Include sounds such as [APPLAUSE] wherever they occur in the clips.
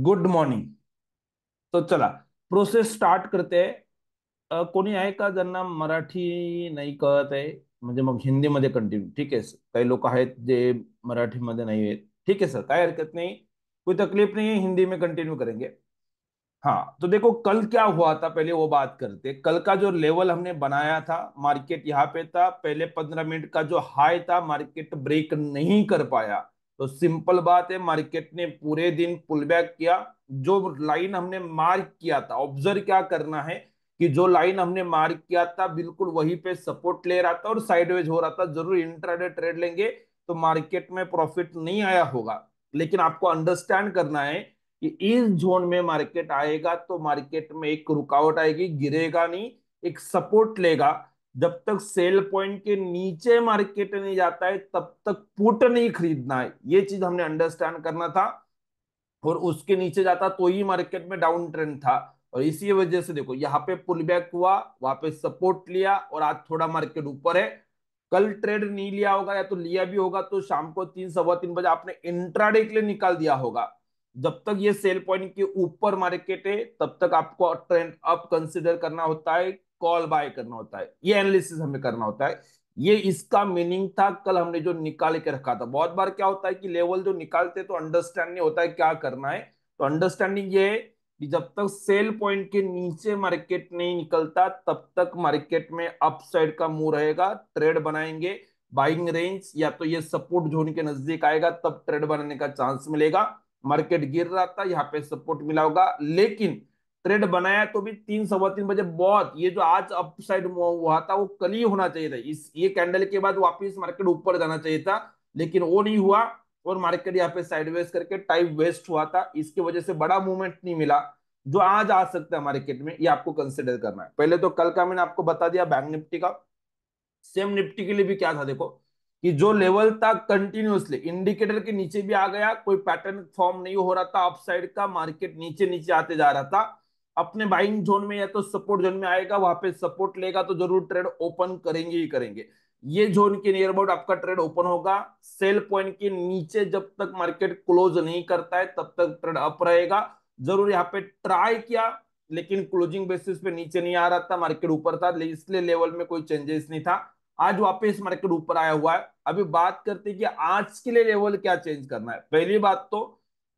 Good morning तो चला process start करते कोणी आहे का मराठी नहीं कहते आहे मग हिंदी मध्य कंटिन्यू ठीक है सर लोग लोक आहेत जे मराठीमध्ये नहीं है ठीक है सर का हरकत नहीं कोई तकलीफ नहीं है हिंदी में कंटिन्यू करेंगे हाँ तो देखो कल क्या हुआ था पहले वो बात करते कल का जो लेवल हमने बनाया था मार्केट यहाँ पे था पहले पंद्रह मिनट का जो हाई था मार्केट ब्रेक नहीं कर पाया तो सिंपल बात है मार्केट ने पूरे दिन पुल बैक किया जो लाइन हमने मार्क किया था ऑब्जर्व क्या करना है कि जो लाइन हमने मार्क किया था बिल्कुल वही पे सपोर्ट ले रहा था और साइडवेज हो रहा था जरूर इंट्राडे ट्रेड लेंगे तो मार्केट में प्रॉफिट नहीं आया होगा लेकिन आपको अंडरस्टैंड करना है कि इस जोन में मार्केट आएगा तो मार्केट में एक रुकावट आएगी गिरेगा नहीं एक सपोर्ट लेगा जब तक सेल पॉइंट के नीचे मार्केट नहीं जाता है तब तक पुट नहीं खरीदना है ये चीज हमने अंडरस्टैंड करना था और उसके नीचे जाता तो ही मार्केट में डाउन ट्रेंड था और इसी वजह से देखो यहाँ पे पुल बैक हुआ वहां पे सपोर्ट लिया और आज थोड़ा मार्केट ऊपर है कल ट्रेड नहीं लिया होगा या तो लिया भी होगा तो शाम को तीन सवा तीन बजे आपने इंट्राडे के लिए निकाल दिया होगा जब तक ये सेल पॉइंट के ऊपर मार्केट है तब तक आपको ट्रेंड अप कंसिडर करना होता है कॉल बाय करना होता है ये एनालिसिस हमें करना होता है ये इसका मीनिंग था कल हमने जो निकाल के रखा था बहुत बार क्या होता है कि लेवल जो निकालते तो अंडरस्टैंडिंग होता है क्या करना है तो अंडरस्टैंडिंग ये है कि जब तक सेल पॉइंट के नीचे मार्केट नहीं निकलता तब तक मार्केट में अपसाइड का मुंह रहेगा ट्रेड बनाएंगे बाइंग रेंज या तो ये सपोर्ट जोन के नजदीक आएगा तब ट्रेड बनाने का चांस मिलेगा मार्केट गिर रहा था यहाँ पे सपोर्ट मिला होगा लेकिन ट्रेड बनाया तो भी तीन सवा तीन बजे बहुत ये जो आज अपसाइड हुआ था वो कल ही होना चाहिए था इस ये कैंडल के बाद वापिस मार्केट ऊपर जाना चाहिए था लेकिन वो नहीं हुआ और मार्केट यहाँ पे साइड करके टाइम वेस्ट हुआ था इसके वजह से बड़ा मूवमेंट नहीं मिला जो आज आ सकता है मार्केट में ये आपको कंसिडर करना है पहले तो कल का मैंने आपको बता दिया बैंक निफ्टी का सेम निफ्टी के लिए भी क्या था देखो कि जो लेवल था कंटिन्यूसली इंडिकेटर के नीचे भी आ गया कोई पैटर्न फॉर्म नहीं हो रहा था अपसाइड का मार्केट नीचे नीचे आते जा रहा था अपने बाइंग जोन में या तो सपोर्ट जोन में आएगा वहां पे सपोर्ट लेगा तो जरूर ट्रेड ओपन करेंगे ही करेंगे ये जोन के नियर अबाउट आपका ट्रेड ओपन होगा सेल पॉइंट के नीचे जब तक मार्केट क्लोज नहीं करता है तब तक ट्रेड अप रहेगा जरूर यहाँ पे ट्राई किया लेकिन क्लोजिंग बेसिस पे नीचे नहीं आ रहा था मार्केट ऊपर था इसलिए लेवल में कोई चेंजेस नहीं था आज वापस मार्केट ऊपर आया हुआ है अभी बात करते हैं कि आज के लिए लेवल क्या चेंज करना है पहली बात तो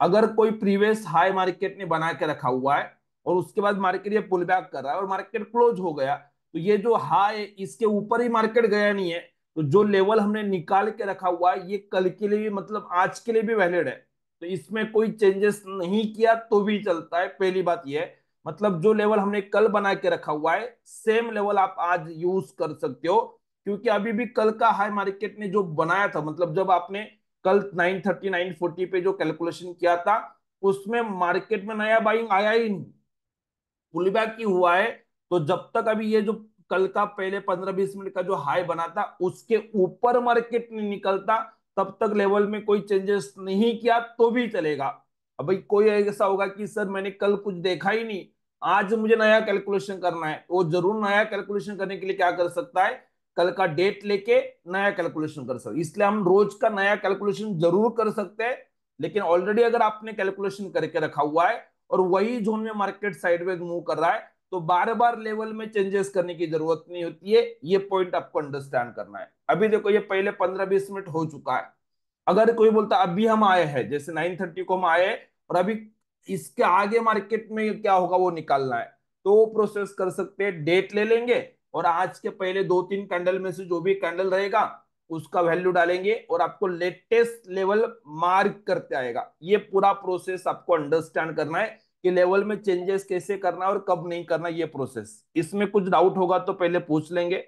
अगर कोई प्रीवियस हाई मार्केट ने बना के रखा हुआ है और उसके बाद मार्केट ये पुल बैक कर रहा है और मार्केट क्लोज हो गया तो ये जो हाई इसके ऊपर ही मार्केट गया नहीं है तो जो लेवल हमने निकाल के रखा हुआ है ये कल के लिए भी मतलब आज के लिए भी वैलिड है तो इसमें कोई चेंजेस नहीं किया तो भी चलता है पहली बात यह है मतलब जो लेवल हमने कल बना के रखा हुआ है सेम लेवल आप आज यूज कर सकते हो क्योंकि अभी भी कल का हाई मार्केट ने जो बनाया था मतलब जब आपने कल 930 940 पे जो कैलकुलेशन किया था उसमें मार्केट में नया बाइंग आया ही नहीं पुल बैक हुआ है तो जब तक अभी ये जो कल का पहले पंद्रह बीस मिनट का जो हाई बना था उसके ऊपर मार्केट नहीं निकलता तब तक लेवल में कोई चेंजेस नहीं किया तो भी चलेगा भाई कोई ऐसा होगा कि सर मैंने कल कुछ देखा ही नहीं आज मुझे नया कैलकुलेशन करना है वो जरूर नया कैलकुलेशन करने के लिए क्या कर सकता है कल का डेट लेके नया कैलकुलेशन कर सकते इसलिए हम रोज का नया कैलकुलेशन जरूर कर सकते हैं लेकिन ऑलरेडी अगर आपने कैलकुलेशन करके रखा हुआ है और वही जोन में मार्केट साइडवेज मूव कर रहा है तो बार बार लेवल में चेंजेस करने की जरूरत नहीं होती है ये पॉइंट आपको अंडरस्टैंड करना है अभी देखो ये पहले पंद्रह बीस मिनट हो चुका है अगर कोई बोलता अभी हम आए हैं जैसे नाइन थर्टी को हम आए और अभी इसके आगे मार्केट में क्या होगा वो निकालना है तो वो प्रोसेस कर सकते हैं डेट ले लेंगे और आज के पहले दो तीन कैंडल में से जो भी कैंडल रहेगा उसका वैल्यू डालेंगे और आपको लेटेस्ट लेवल मार्क करते आएगा ये पूरा प्रोसेस आपको अंडरस्टैंड करना है कि लेवल में चेंजेस कैसे करना और कब नहीं करना ये प्रोसेस इसमें कुछ डाउट होगा तो पहले पूछ लेंगे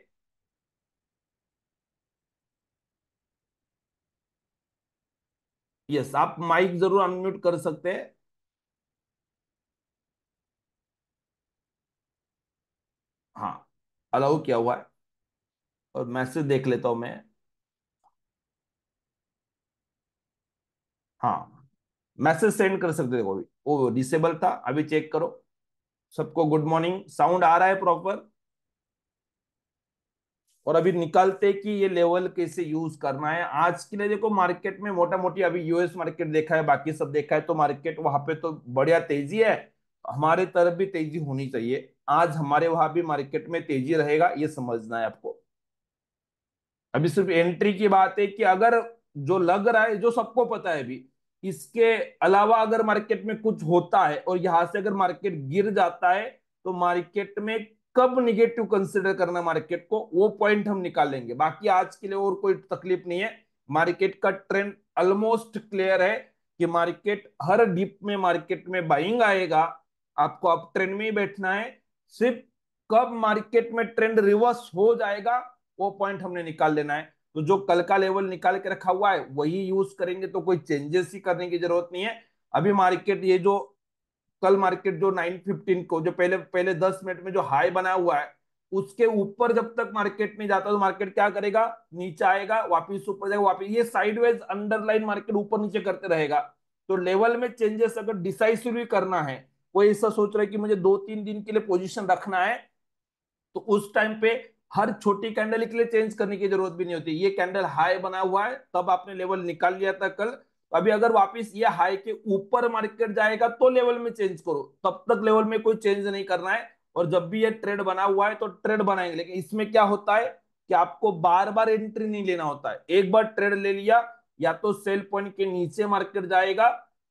यस आप माइक जरूर अनम्यूट कर सकते हैं हाँ अलाउ क्या हुआ है और मैसेज देख लेता हूं मैं हाँ मैसेज सेंड कर सकते थे वो भी वो डिसेबल था अभी चेक करो सबको गुड मॉर्निंग साउंड आ रहा है प्रॉपर और अभी निकालते कि ये लेवल कैसे यूज करना है आज के लिए देखो मार्केट में मोटा मोटी अभी यूएस मार्केट देखा है बाकी सब देखा है तो मार्केट वहां पे तो बढ़िया तेजी है हमारे तरफ भी तेजी होनी चाहिए आज हमारे वहां भी मार्केट में तेजी रहेगा ये समझना है आपको अभी सिर्फ एंट्री की बात है कि अगर जो लग रहा है जो सबको पता है अभी इसके अलावा अगर मार्केट में कुछ होता है और यहां से अगर मार्केट गिर जाता है तो मार्केट में कब निगेटिव कंसिडर करना मार्केट को वो पॉइंट हम निकालेंगे बाकी आज के लिए और कोई तकलीफ नहीं है मार्केट का ट्रेंड ऑलमोस्ट क्लियर है कि मार्केट हर डिप में मार्केट में बाइंग आएगा आपको आप ट्रेंड में ही बैठना है सिर्फ कब मार्केट में ट्रेंड रिवर्स हो जाएगा वो पॉइंट हमने निकाल लेना है तो जो कल का लेवल निकाल के रखा हुआ है वही यूज करेंगे तो कोई चेंजेस ही करने की जरूरत नहीं है अभी मार्केट ये जो कल मार्केट जो 915 को जो पहले पहले 10 मिनट में जो हाई बना हुआ है उसके ऊपर जब तक मार्केट में जाता तो मार्केट क्या करेगा नीचे आएगा वापिस ऊपर जाएगा वापिस ये साइडवेज अंडरलाइन मार्केट ऊपर नीचे करते रहेगा तो लेवल में चेंजेस अगर डिसाइसिवली करना है कोई ऐसा सोच रहा है कि मुझे दो तीन दिन के लिए पोजिशन रखना है तो उस टाइम पे हर छोटी कैंडल के लिए चेंज करने की जरूरत भी नहीं होती ये कैंडल हाई बना हुआ है तब आपने लेवल निकाल लिया था कल अभी अगर वापस ये हाई के ऊपर मार्केट जाएगा तो लेवल में चेंज करो तब तक लेवल में कोई चेंज नहीं करना है और जब भी ये ट्रेड बना हुआ है तो ट्रेड बनाएंगे लेकिन इसमें क्या होता है कि आपको बार बार एंट्री नहीं लेना होता है एक बार ट्रेड ले लिया या तो सेल पॉइंट के नीचे मार्केट जाएगा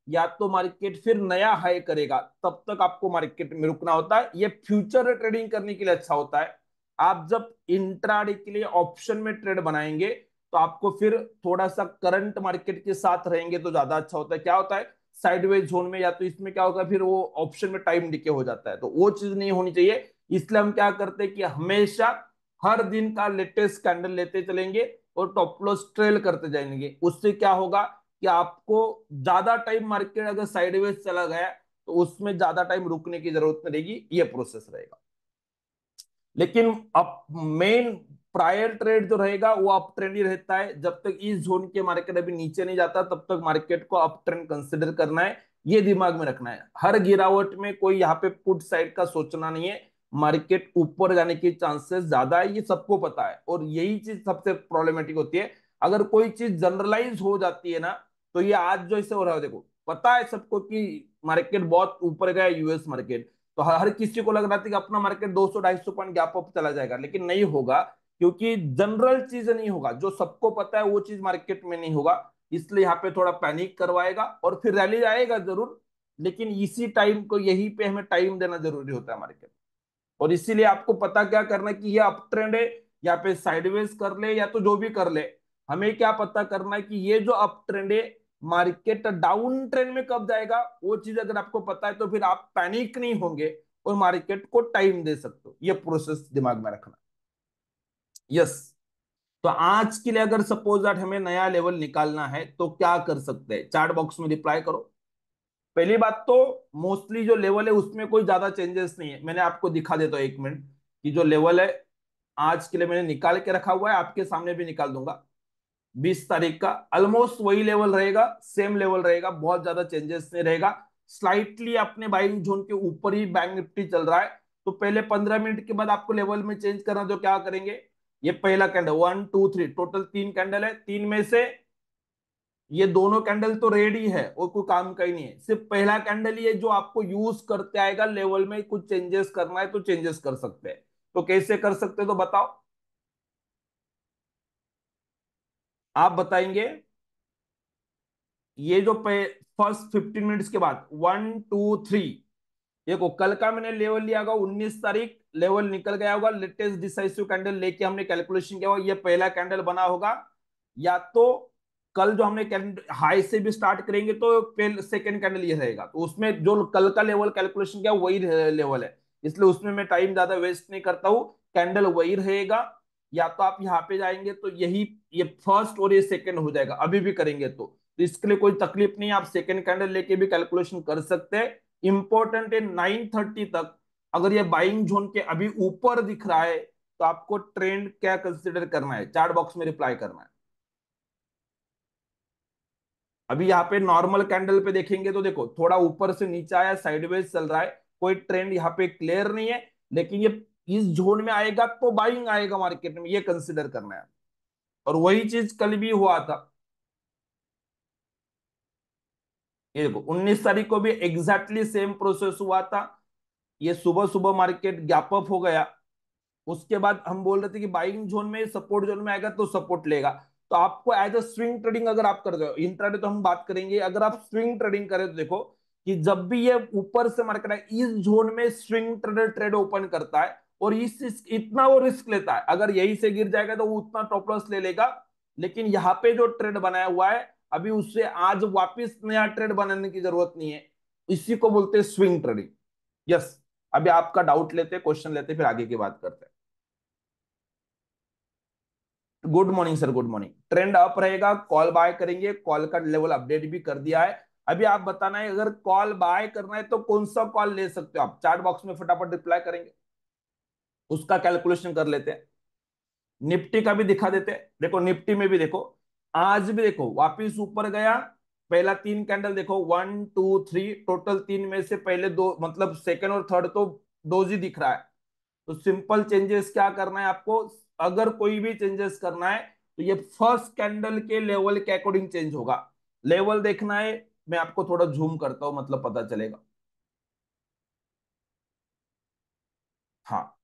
या तो मार्केट फिर नया हाई करेगा तब तक आपको मार्केट में रुकना होता है ये फ्यूचर ट्रेडिंग करने के लिए अच्छा होता है आप जब इंट्राडे के लिए ऑप्शन में ट्रेड बनाएंगे तो आपको फिर थोड़ा सा करंट मार्केट के साथ रहेंगे तो ज्यादा अच्छा होता है क्या होता है साइडवेज जोन में या तो इसमें क्या होगा फिर वो ऑप्शन में टाइम डिके हो जाता है तो वो चीज नहीं होनी चाहिए इसलिए हम क्या करते हैं कि हमेशा हर दिन का लेटेस्ट कैंडल लेते चलेंगे और टॉपलॉस ट्रेल करते जाएंगे उससे क्या होगा कि आपको ज्यादा टाइम मार्केट अगर साइडवेज चला गया तो उसमें ज्यादा टाइम रुकने की जरूरत नहीं रहेगी ये प्रोसेस रहेगा लेकिन अब मेन प्रायर ट्रेड जो रहेगा वो अप ट्रेंड ही रहता है जब तक इस जोन के मार्केट अभी नीचे नहीं जाता तब तक मार्केट को अप ट्रेंड कंसिडर करना है ये दिमाग में रखना है हर गिरावट में कोई यहाँ पे पुट साइड का सोचना नहीं है मार्केट ऊपर जाने के चांसेस ज्यादा है ये सबको पता है और यही चीज सबसे प्रॉब्लमेटिक होती है अगर कोई चीज जनरलाइज हो जाती है ना तो ये आज जो इसे हो रहा है देखो पता है सबको कि मार्केट बहुत ऊपर गया यूएस मार्केट तो हर किसी को लग रहा था कि अपना मार्केट 200 250 पॉइंट गैप अप चला जाएगा लेकिन नहीं होगा क्योंकि जनरल चीज नहीं होगा जो सबको पता है वो चीज मार्केट में नहीं होगा इसलिए यहाँ पे थोड़ा पैनिक करवाएगा और फिर रैली आएगा जरूर लेकिन इसी टाइम को यही पे हमें टाइम देना जरूरी होता है मार्केट और इसीलिए आपको पता क्या करना है कि ये अप ट्रेंड है या पे साइडवेज कर ले या तो जो भी कर ले हमें क्या पता करना है कि ये जो अप ट्रेंड है मार्केट डाउन ट्रेंड में कब जाएगा वो चीज अगर आपको पता है तो फिर आप पैनिक नहीं होंगे और मार्केट को टाइम दे सकते हो ये प्रोसेस दिमाग में रखना यस तो आज के लिए अगर सपोज दैट हमें नया लेवल निकालना है तो क्या कर सकते हैं चार्ट बॉक्स में रिप्लाई करो पहली बात तो मोस्टली जो लेवल है उसमें कोई ज्यादा चेंजेस नहीं है मैंने आपको दिखा देता हूं एक मिनट कि जो लेवल है आज के लिए मैंने निकाल के रखा हुआ है आपके सामने भी निकाल दूंगा बीस तारीख का ऑलमोस्ट वही लेवल रहेगा सेम लेवल रहेगा बहुत ज्यादा चेंजेस नहीं रहेगा स्लाइटली अपने बाइंग जोन के ऊपर ही बैंक निफ्टी चल रहा है तो पहले पंद्रह मिनट के बाद आपको लेवल में चेंज करना तो क्या करेंगे ये पहला candle one two three total तीन कैंडल है तीन में से ये दोनों कैंडल तो रेड ही है और कोई काम का ही नहीं है सिर्फ पहला कैंडल ये जो आपको यूज करते आएगा लेवल में कुछ चेंजेस करना है तो चेंजेस कर सकते हैं तो कैसे कर सकते हैं तो बताओ आप बताएंगे ये जो फर्स्ट फिफ्टीन मिनट्स के बाद वन टू थ्री देखो कल का मैंने लेवल लिया होगा उन्नीस तारीख लेवल निकल गया होगा लेटेस्ट डिसाइसिव कैंडल लेके हमने कैलकुलेशन किया होगा ये पहला कैंडल बना होगा या तो कल जो हमने हाई से भी स्टार्ट करेंगे तो सेकंड कैंडल ये रहेगा तो उसमें जो कल का लेवल कैलकुलेशन किया वही लेवल है इसलिए उसमें मैं टाइम ज्यादा वेस्ट नहीं करता हूँ कैंडल वही रहेगा या तो आप यहाँ पे जाएंगे तो यही ये फर्स्ट और ये सेकंड हो जाएगा अभी भी करेंगे तो, तो इसके लिए कोई तकलीफ नहीं आप सेकंड कैंडल लेके भी कैलकुलेशन कर सकते हैं इंपॉर्टेंट है नाइन थर्टी तक अगर ये बाइंग जोन के अभी ऊपर दिख रहा है तो आपको ट्रेंड क्या कंसिडर करना है चार्ट बॉक्स में रिप्लाई करना है अभी यहाँ पे नॉर्मल कैंडल पे देखेंगे तो देखो थोड़ा ऊपर से नीचे आया साइडवेज चल रहा है कोई ट्रेंड यहाँ पे क्लियर नहीं है लेकिन ये इस जोन में आएगा तो बाइंग आएगा मार्केट में ये कंसिडर करना है और वही चीज कल भी हुआ था ये देखो 19 तारीख को भी एग्जैक्टली सेम प्रोसेस हुआ था ये सुबह सुबह मार्केट गैप अप हो गया उसके बाद हम बोल रहे थे कि बाइंग जोन में सपोर्ट जोन में आएगा तो सपोर्ट लेगा तो आपको एज अ स्विंग ट्रेडिंग अगर आप कर रहे हो इंट्राडे तो हम बात करेंगे अगर आप स्विंग ट्रेडिंग करें तो देखो कि जब भी ये ऊपर से मार्केट है इस जोन में स्विंग ट्रेडर ट्रेड ओपन करता है और इस, इस इतना वो रिस्क लेता है अगर यही से गिर जाएगा तो वो उतना टॉप लॉस ले लेगा लेकिन यहाँ पे जो ट्रेड बनाया हुआ है अभी उससे आज वापस नया ट्रेड बनाने की जरूरत नहीं है इसी को बोलते हैं स्विंग ट्रेडिंग यस अभी आपका डाउट लेते क्वेश्चन लेते फिर आगे की बात करते good morning sir good morning trend up रहेगा कॉल बाय करेंगे कॉल का लेवल अपडेट भी कर दिया है अभी आप बताना है अगर कॉल बाय करना है तो कौन सा कॉल ले सकते हो आप चार्ट बॉक्स में फटाफट रिप्लाई करेंगे उसका कैलकुलेशन कर लेते हैं निफ्टी का भी दिखा देते हैं देखो निफ्टी में भी देखो आज भी देखो वापिस ऊपर गया पहला तीन कैंडल देखो वन टू थ्री टोटल तीन में से पहले दो मतलब सेकंड और थर्ड तो डोज ही दिख रहा है तो सिंपल चेंजेस क्या करना है आपको अगर कोई भी चेंजेस करना है तो ये फर्स्ट कैंडल के लेवल के अकॉर्डिंग चेंज होगा लेवल देखना है मैं आपको थोड़ा झूम करता हूं मतलब पता चलेगा हाँ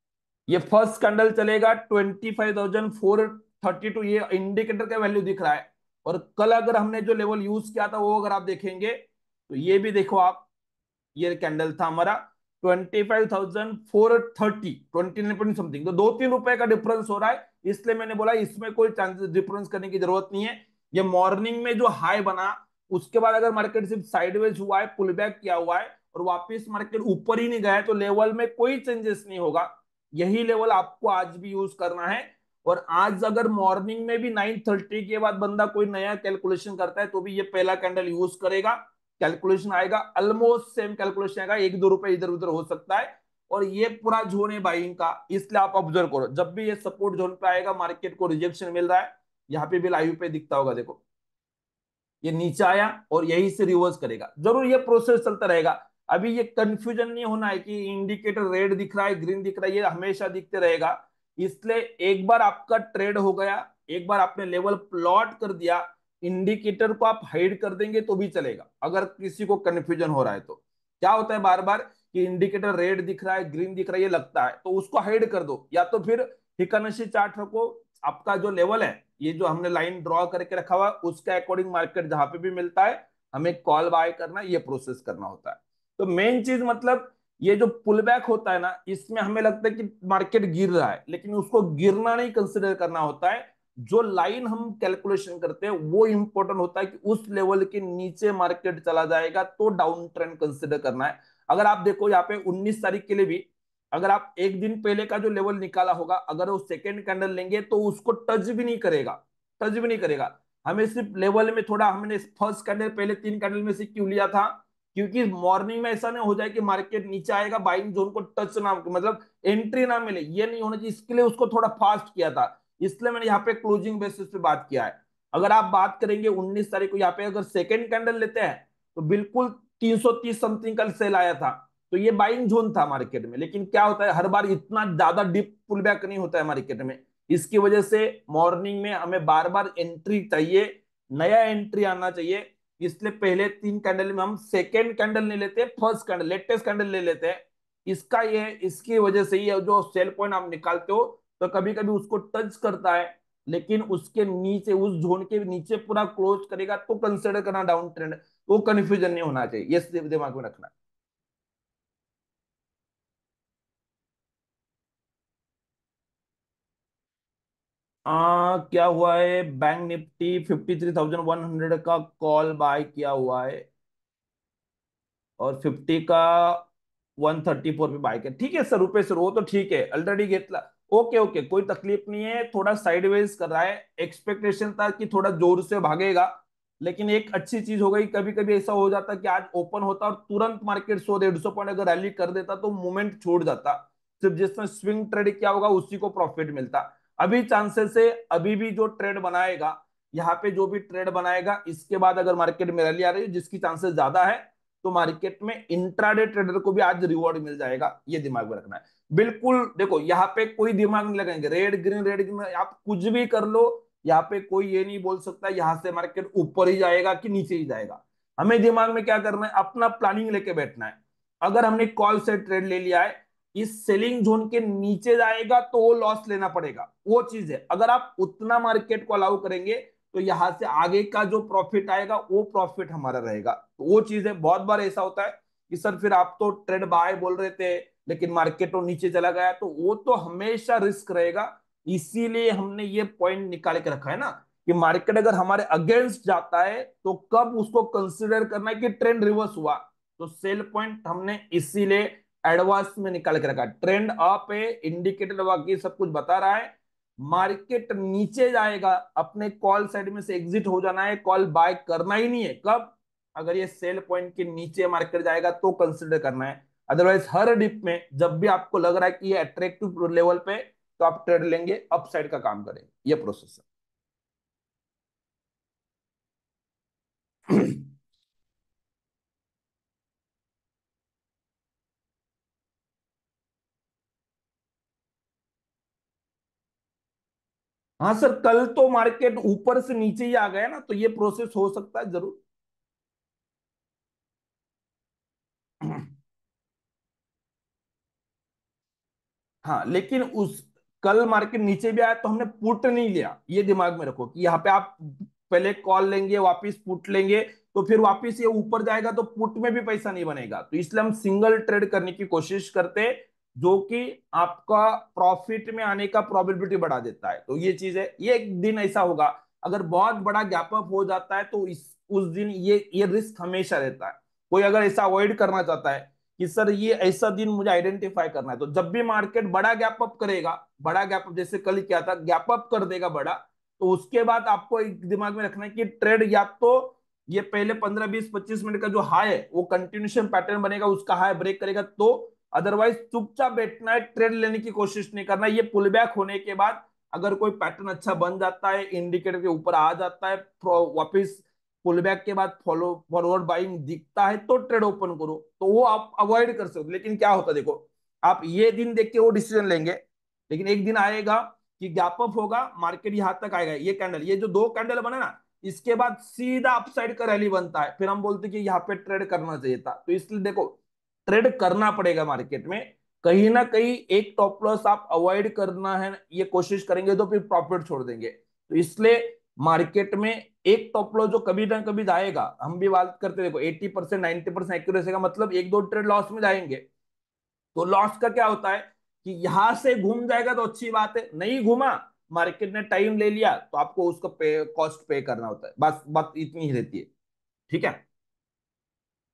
ये फर्स्ट कैंडल चलेगा twenty five thousand four thirty two ये इंडिकेटर का वैल्यू दिख रहा है और कल अगर हमने जो लेवल यूज किया था वो अगर आप देखेंगे तो ये भी देखो आप ये कैंडल था हमारा twenty five thousand four thirty twenty nine point something तो दो तीन रुपए का डिफरेंस हो रहा है इसलिए मैंने बोला इसमें कोई चांसेस डिफरेंस करने की जरूरत नहीं है ये मॉर्निंग में जो हाई बना उसके बाद अगर मार्केट सिर्फ साइडवेज हुआ है पुल बैक किया हुआ है और वापस मार्केट ऊपर ही नहीं गया है तो लेवल में कोई चेंजेस नहीं होगा यही लेवल आपको आज भी यूज करना है और आज अगर मॉर्निंग में भी नाइन थर्टी के बाद बंदा कोई नया कैलकुलेशन करता है तो भी ये पहला कैंडल यूज करेगा कैलकुलेशन आएगा ऑलमोस्ट सेम कैलकुलेशन आएगा एक दो रुपए इधर उधर हो सकता है और ये पूरा जोन है बाइंग का इसलिए आप ऑब्जर्व करो जब भी ये सपोर्ट जोन पे आएगा मार्केट को रिजेक्शन मिल रहा है यहाँ पे भी लाइव पे दिखता होगा देखो ये नीचे आया और यही से रिवर्स करेगा जरूर ये प्रोसेस चलता रहेगा अभी ये कंफ्यूजन नहीं होना है कि इंडिकेटर रेड दिख रहा है ग्रीन दिख रहा है ये हमेशा दिखते रहेगा इसलिए एक बार आपका ट्रेड हो गया एक बार आपने लेवल प्लॉट कर दिया इंडिकेटर को आप हाइड कर देंगे तो भी चलेगा अगर किसी को कंफ्यूजन हो रहा है तो क्या होता है बार बार कि इंडिकेटर रेड दिख रहा है ग्रीन दिख रहा है ये लगता है तो उसको हाइड कर दो या तो फिर हिकनशी चार्ट रखो आपका जो लेवल है ये जो हमने लाइन ड्रॉ करके रखा हुआ है उसके अकॉर्डिंग मार्केट जहां पे भी मिलता है हमें कॉल बाय करना ये प्रोसेस करना होता है तो मेन चीज मतलब ये जो पुल बैक होता है ना इसमें हमें लगता है कि मार्केट गिर रहा है लेकिन उसको गिरना नहीं कंसिडर करना होता है जो लाइन हम कैलकुलेशन करते हैं वो इंपॉर्टेंट होता है कि उस लेवल के नीचे मार्केट चला जाएगा तो डाउन ट्रेंड कंसिडर करना है अगर आप देखो यहाँ पे 19 तारीख के लिए भी अगर आप एक दिन पहले का जो लेवल निकाला होगा अगर वो सेकेंड कैंडल लेंगे तो उसको टच भी नहीं करेगा टच भी नहीं करेगा हमें सिर्फ लेवल में थोड़ा हमने फर्स्ट कैंडल पहले तीन कैंडल में से क्यों लिया था क्योंकि मॉर्निंग में ऐसा नहीं हो जाए कि मार्केट नीचे आएगा बाइंग जोन को टच ना मतलब एंट्री ना मिले ये नहीं होना चाहिए इसके लिए उसको थोड़ा फास्ट किया था इसलिए मैंने यहाँ पे क्लोजिंग बेसिस पे बात किया है अगर आप बात करेंगे 19 तारीख को यहाँ पे अगर सेकेंड कैंडल लेते हैं तो बिल्कुल 330 समथिंग कल सेल आया था तो ये बाइंग जोन था मार्केट में लेकिन क्या होता है हर बार इतना ज्यादा डीप पुल बैक नहीं होता है मार्केट में इसकी वजह से मॉर्निंग में हमें बार बार एंट्री चाहिए नया एंट्री आना चाहिए इसलिए पहले तीन कैंडल में हम सेकेंड कैंडल ले लेते हैं फर्स्ट कैंडल लेटेस्ट कैंडल ले लेते हैं इसका ये इसकी वजह से ये जो सेल पॉइंट आप निकालते हो तो कभी कभी उसको टच करता है लेकिन उसके नीचे उस जोन के नीचे पूरा क्लोज करेगा तो कंसिडर करना डाउन ट्रेंड वो कंफ्यूजन नहीं होना चाहिए ये दिमाग में रखना आ, हाँ, क्या हुआ है bank Nifty fifty three thousand one hundred का कॉल बाय किया हुआ है और फिफ्टी का वन थर्टी फोर पे बाय किया ठीक है सर रुपये सर वो तो ठीक है ऑलरेडी घेतला ओके ओके कोई तकलीफ नहीं है थोड़ा साइडवेज कर रहा है एक्सपेक्टेशन था कि थोड़ा जोर से भागेगा लेकिन एक अच्छी चीज हो गई कभी कभी ऐसा हो जाता कि आज ओपन होता और तुरंत मार्केट सौ डेढ़ सौ पॉइंट अगर रैली कर देता तो मूवमेंट छोड़ जाता सिर्फ जिसमें स्विंग ट्रेड क्या होगा उसी को प्रॉफिट मिलता अभी चांसेस है अभी भी जो ट्रेड बनाएगा यहाँ पे जो भी ट्रेड बनाएगा इसके बाद अगर मार्केट में रैली आ रही है जिसकी चांसेस ज्यादा है तो मार्केट में इंट्राडे ट्रेडर को भी आज रिवॉर्ड मिल जाएगा ये दिमाग में रखना है बिल्कुल देखो यहाँ पे कोई दिमाग नहीं लगाएंगे रेड ग्रीन रेड ग्रीन आप कुछ भी कर लो यहाँ पे कोई ये नहीं बोल सकता यहाँ से मार्केट ऊपर ही जाएगा कि नीचे ही जाएगा हमें दिमाग में क्या करना है अपना प्लानिंग लेके बैठना है अगर हमने कॉल से ट्रेड ले लिया है इस सेलिंग जोन के नीचे जाएगा तो लॉस लेना पड़ेगा वो चीज है अगर आप उतना मार्केट को अलाउ करेंगे तो यहां से आगे का जो प्रॉफिट आएगा वो प्रॉफिट हमारा रहेगा तो वो चीज है बहुत बार ऐसा होता है कि सर फिर आप तो ट्रेड बाय बोल रहे थे लेकिन मार्केट तो नीचे चला गया तो वो तो हमेशा रिस्क रहेगा इसीलिए हमने ये पॉइंट निकाल के रखा है ना कि मार्केट अगर हमारे अगेंस्ट जाता है तो कब उसको कंसिडर करना है कि ट्रेंड रिवर्स हुआ तो सेल पॉइंट हमने इसीलिए एडवांस में निकाल के रखा ट्रेंड अप है इंडिकेटर बाकी सब कुछ बता रहा है मार्केट नीचे जाएगा अपने कॉल साइड में से एग्जिट हो जाना है कॉल बाय करना ही नहीं है कब अगर ये सेल पॉइंट के नीचे मार्केट जाएगा तो कंसिडर करना है अदरवाइज हर डिप में जब भी आपको लग रहा है कि ये अट्रैक्टिव लेवल पे तो आप ट्रेड लेंगे अपसाइड का काम करेंगे ये प्रोसेस है [CLEARS THROAT] हाँ सर कल तो मार्केट ऊपर से नीचे ही आ गया ना तो ये प्रोसेस हो सकता है जरूर हाँ लेकिन उस कल मार्केट नीचे भी आया तो हमने पुट नहीं लिया ये दिमाग में रखो कि यहाँ पे आप पहले कॉल लेंगे वापस पुट लेंगे तो फिर वापस ये ऊपर जाएगा तो पुट में भी पैसा नहीं बनेगा तो इसलिए हम सिंगल ट्रेड करने की कोशिश करते हैं जो कि आपका प्रॉफिट में आने का प्रोबेबिलिटी बढ़ा देता है तो ये चीज है ये एक दिन ऐसा होगा अगर बहुत बड़ा गैप अप हो जाता है तो इस उस दिन ये ये रिस्क हमेशा रहता है कोई अगर ऐसा अवॉइड करना चाहता है कि सर ये ऐसा दिन मुझे आइडेंटिफाई करना है तो जब भी मार्केट बड़ा गैप अप करेगा बड़ा गैप अप जैसे कल क्या था गैप अप कर देगा बड़ा तो उसके बाद आपको एक दिमाग में रखना है कि ट्रेड या तो ये पहले 15 20 25 मिनट का जो हाई है वो कंटिन्यूशन पैटर्न बनेगा उसका हाई ब्रेक करेगा तो अदरवाइज चुपचाप बैठना है ट्रेड लेने की कोशिश नहीं करना ये पुल बैक होने के बाद अगर कोई पैटर्न अच्छा बन जाता है इंडिकेटर के ऊपर आ जाता है वापिस पुल बैक के बाद फॉलो फॉरवर्ड बाइंग दिखता है तो ट्रेड ओपन करो तो वो आप अवॉइड कर सकते लेकिन क्या होता देखो आप ये दिन देख के वो डिसीजन लेंगे लेकिन एक दिन आएगा कि गैप अप होगा मार्केट यहां तक आएगा ये कैंडल ये जो दो कैंडल बने ना इसके बाद सीधा अपसाइड का रैली बनता है फिर हम बोलते कि यहाँ पे ट्रेड करना चाहिए था तो इसलिए देखो ट्रेड करना पड़ेगा मार्केट में कहीं ना कहीं एक टॉप लॉस आप अवॉइड करना है ये कोशिश करेंगे तो फिर प्रॉफिट छोड़ देंगे तो इसलिए मार्केट में एक टॉप लॉस जो कभी ना कभी जाएगा हम भी बात करते देखो 80 परसेंट नाइनटी परसेंट एक्यूरेसी का मतलब एक दो ट्रेड लॉस में जाएंगे तो लॉस का क्या होता है कि यहां से घूम जाएगा तो अच्छी बात है नहीं घूमा मार्केट ने टाइम ले लिया तो आपको उसका कॉस्ट पे करना होता है बस बात इतनी ही रहती है ठीक है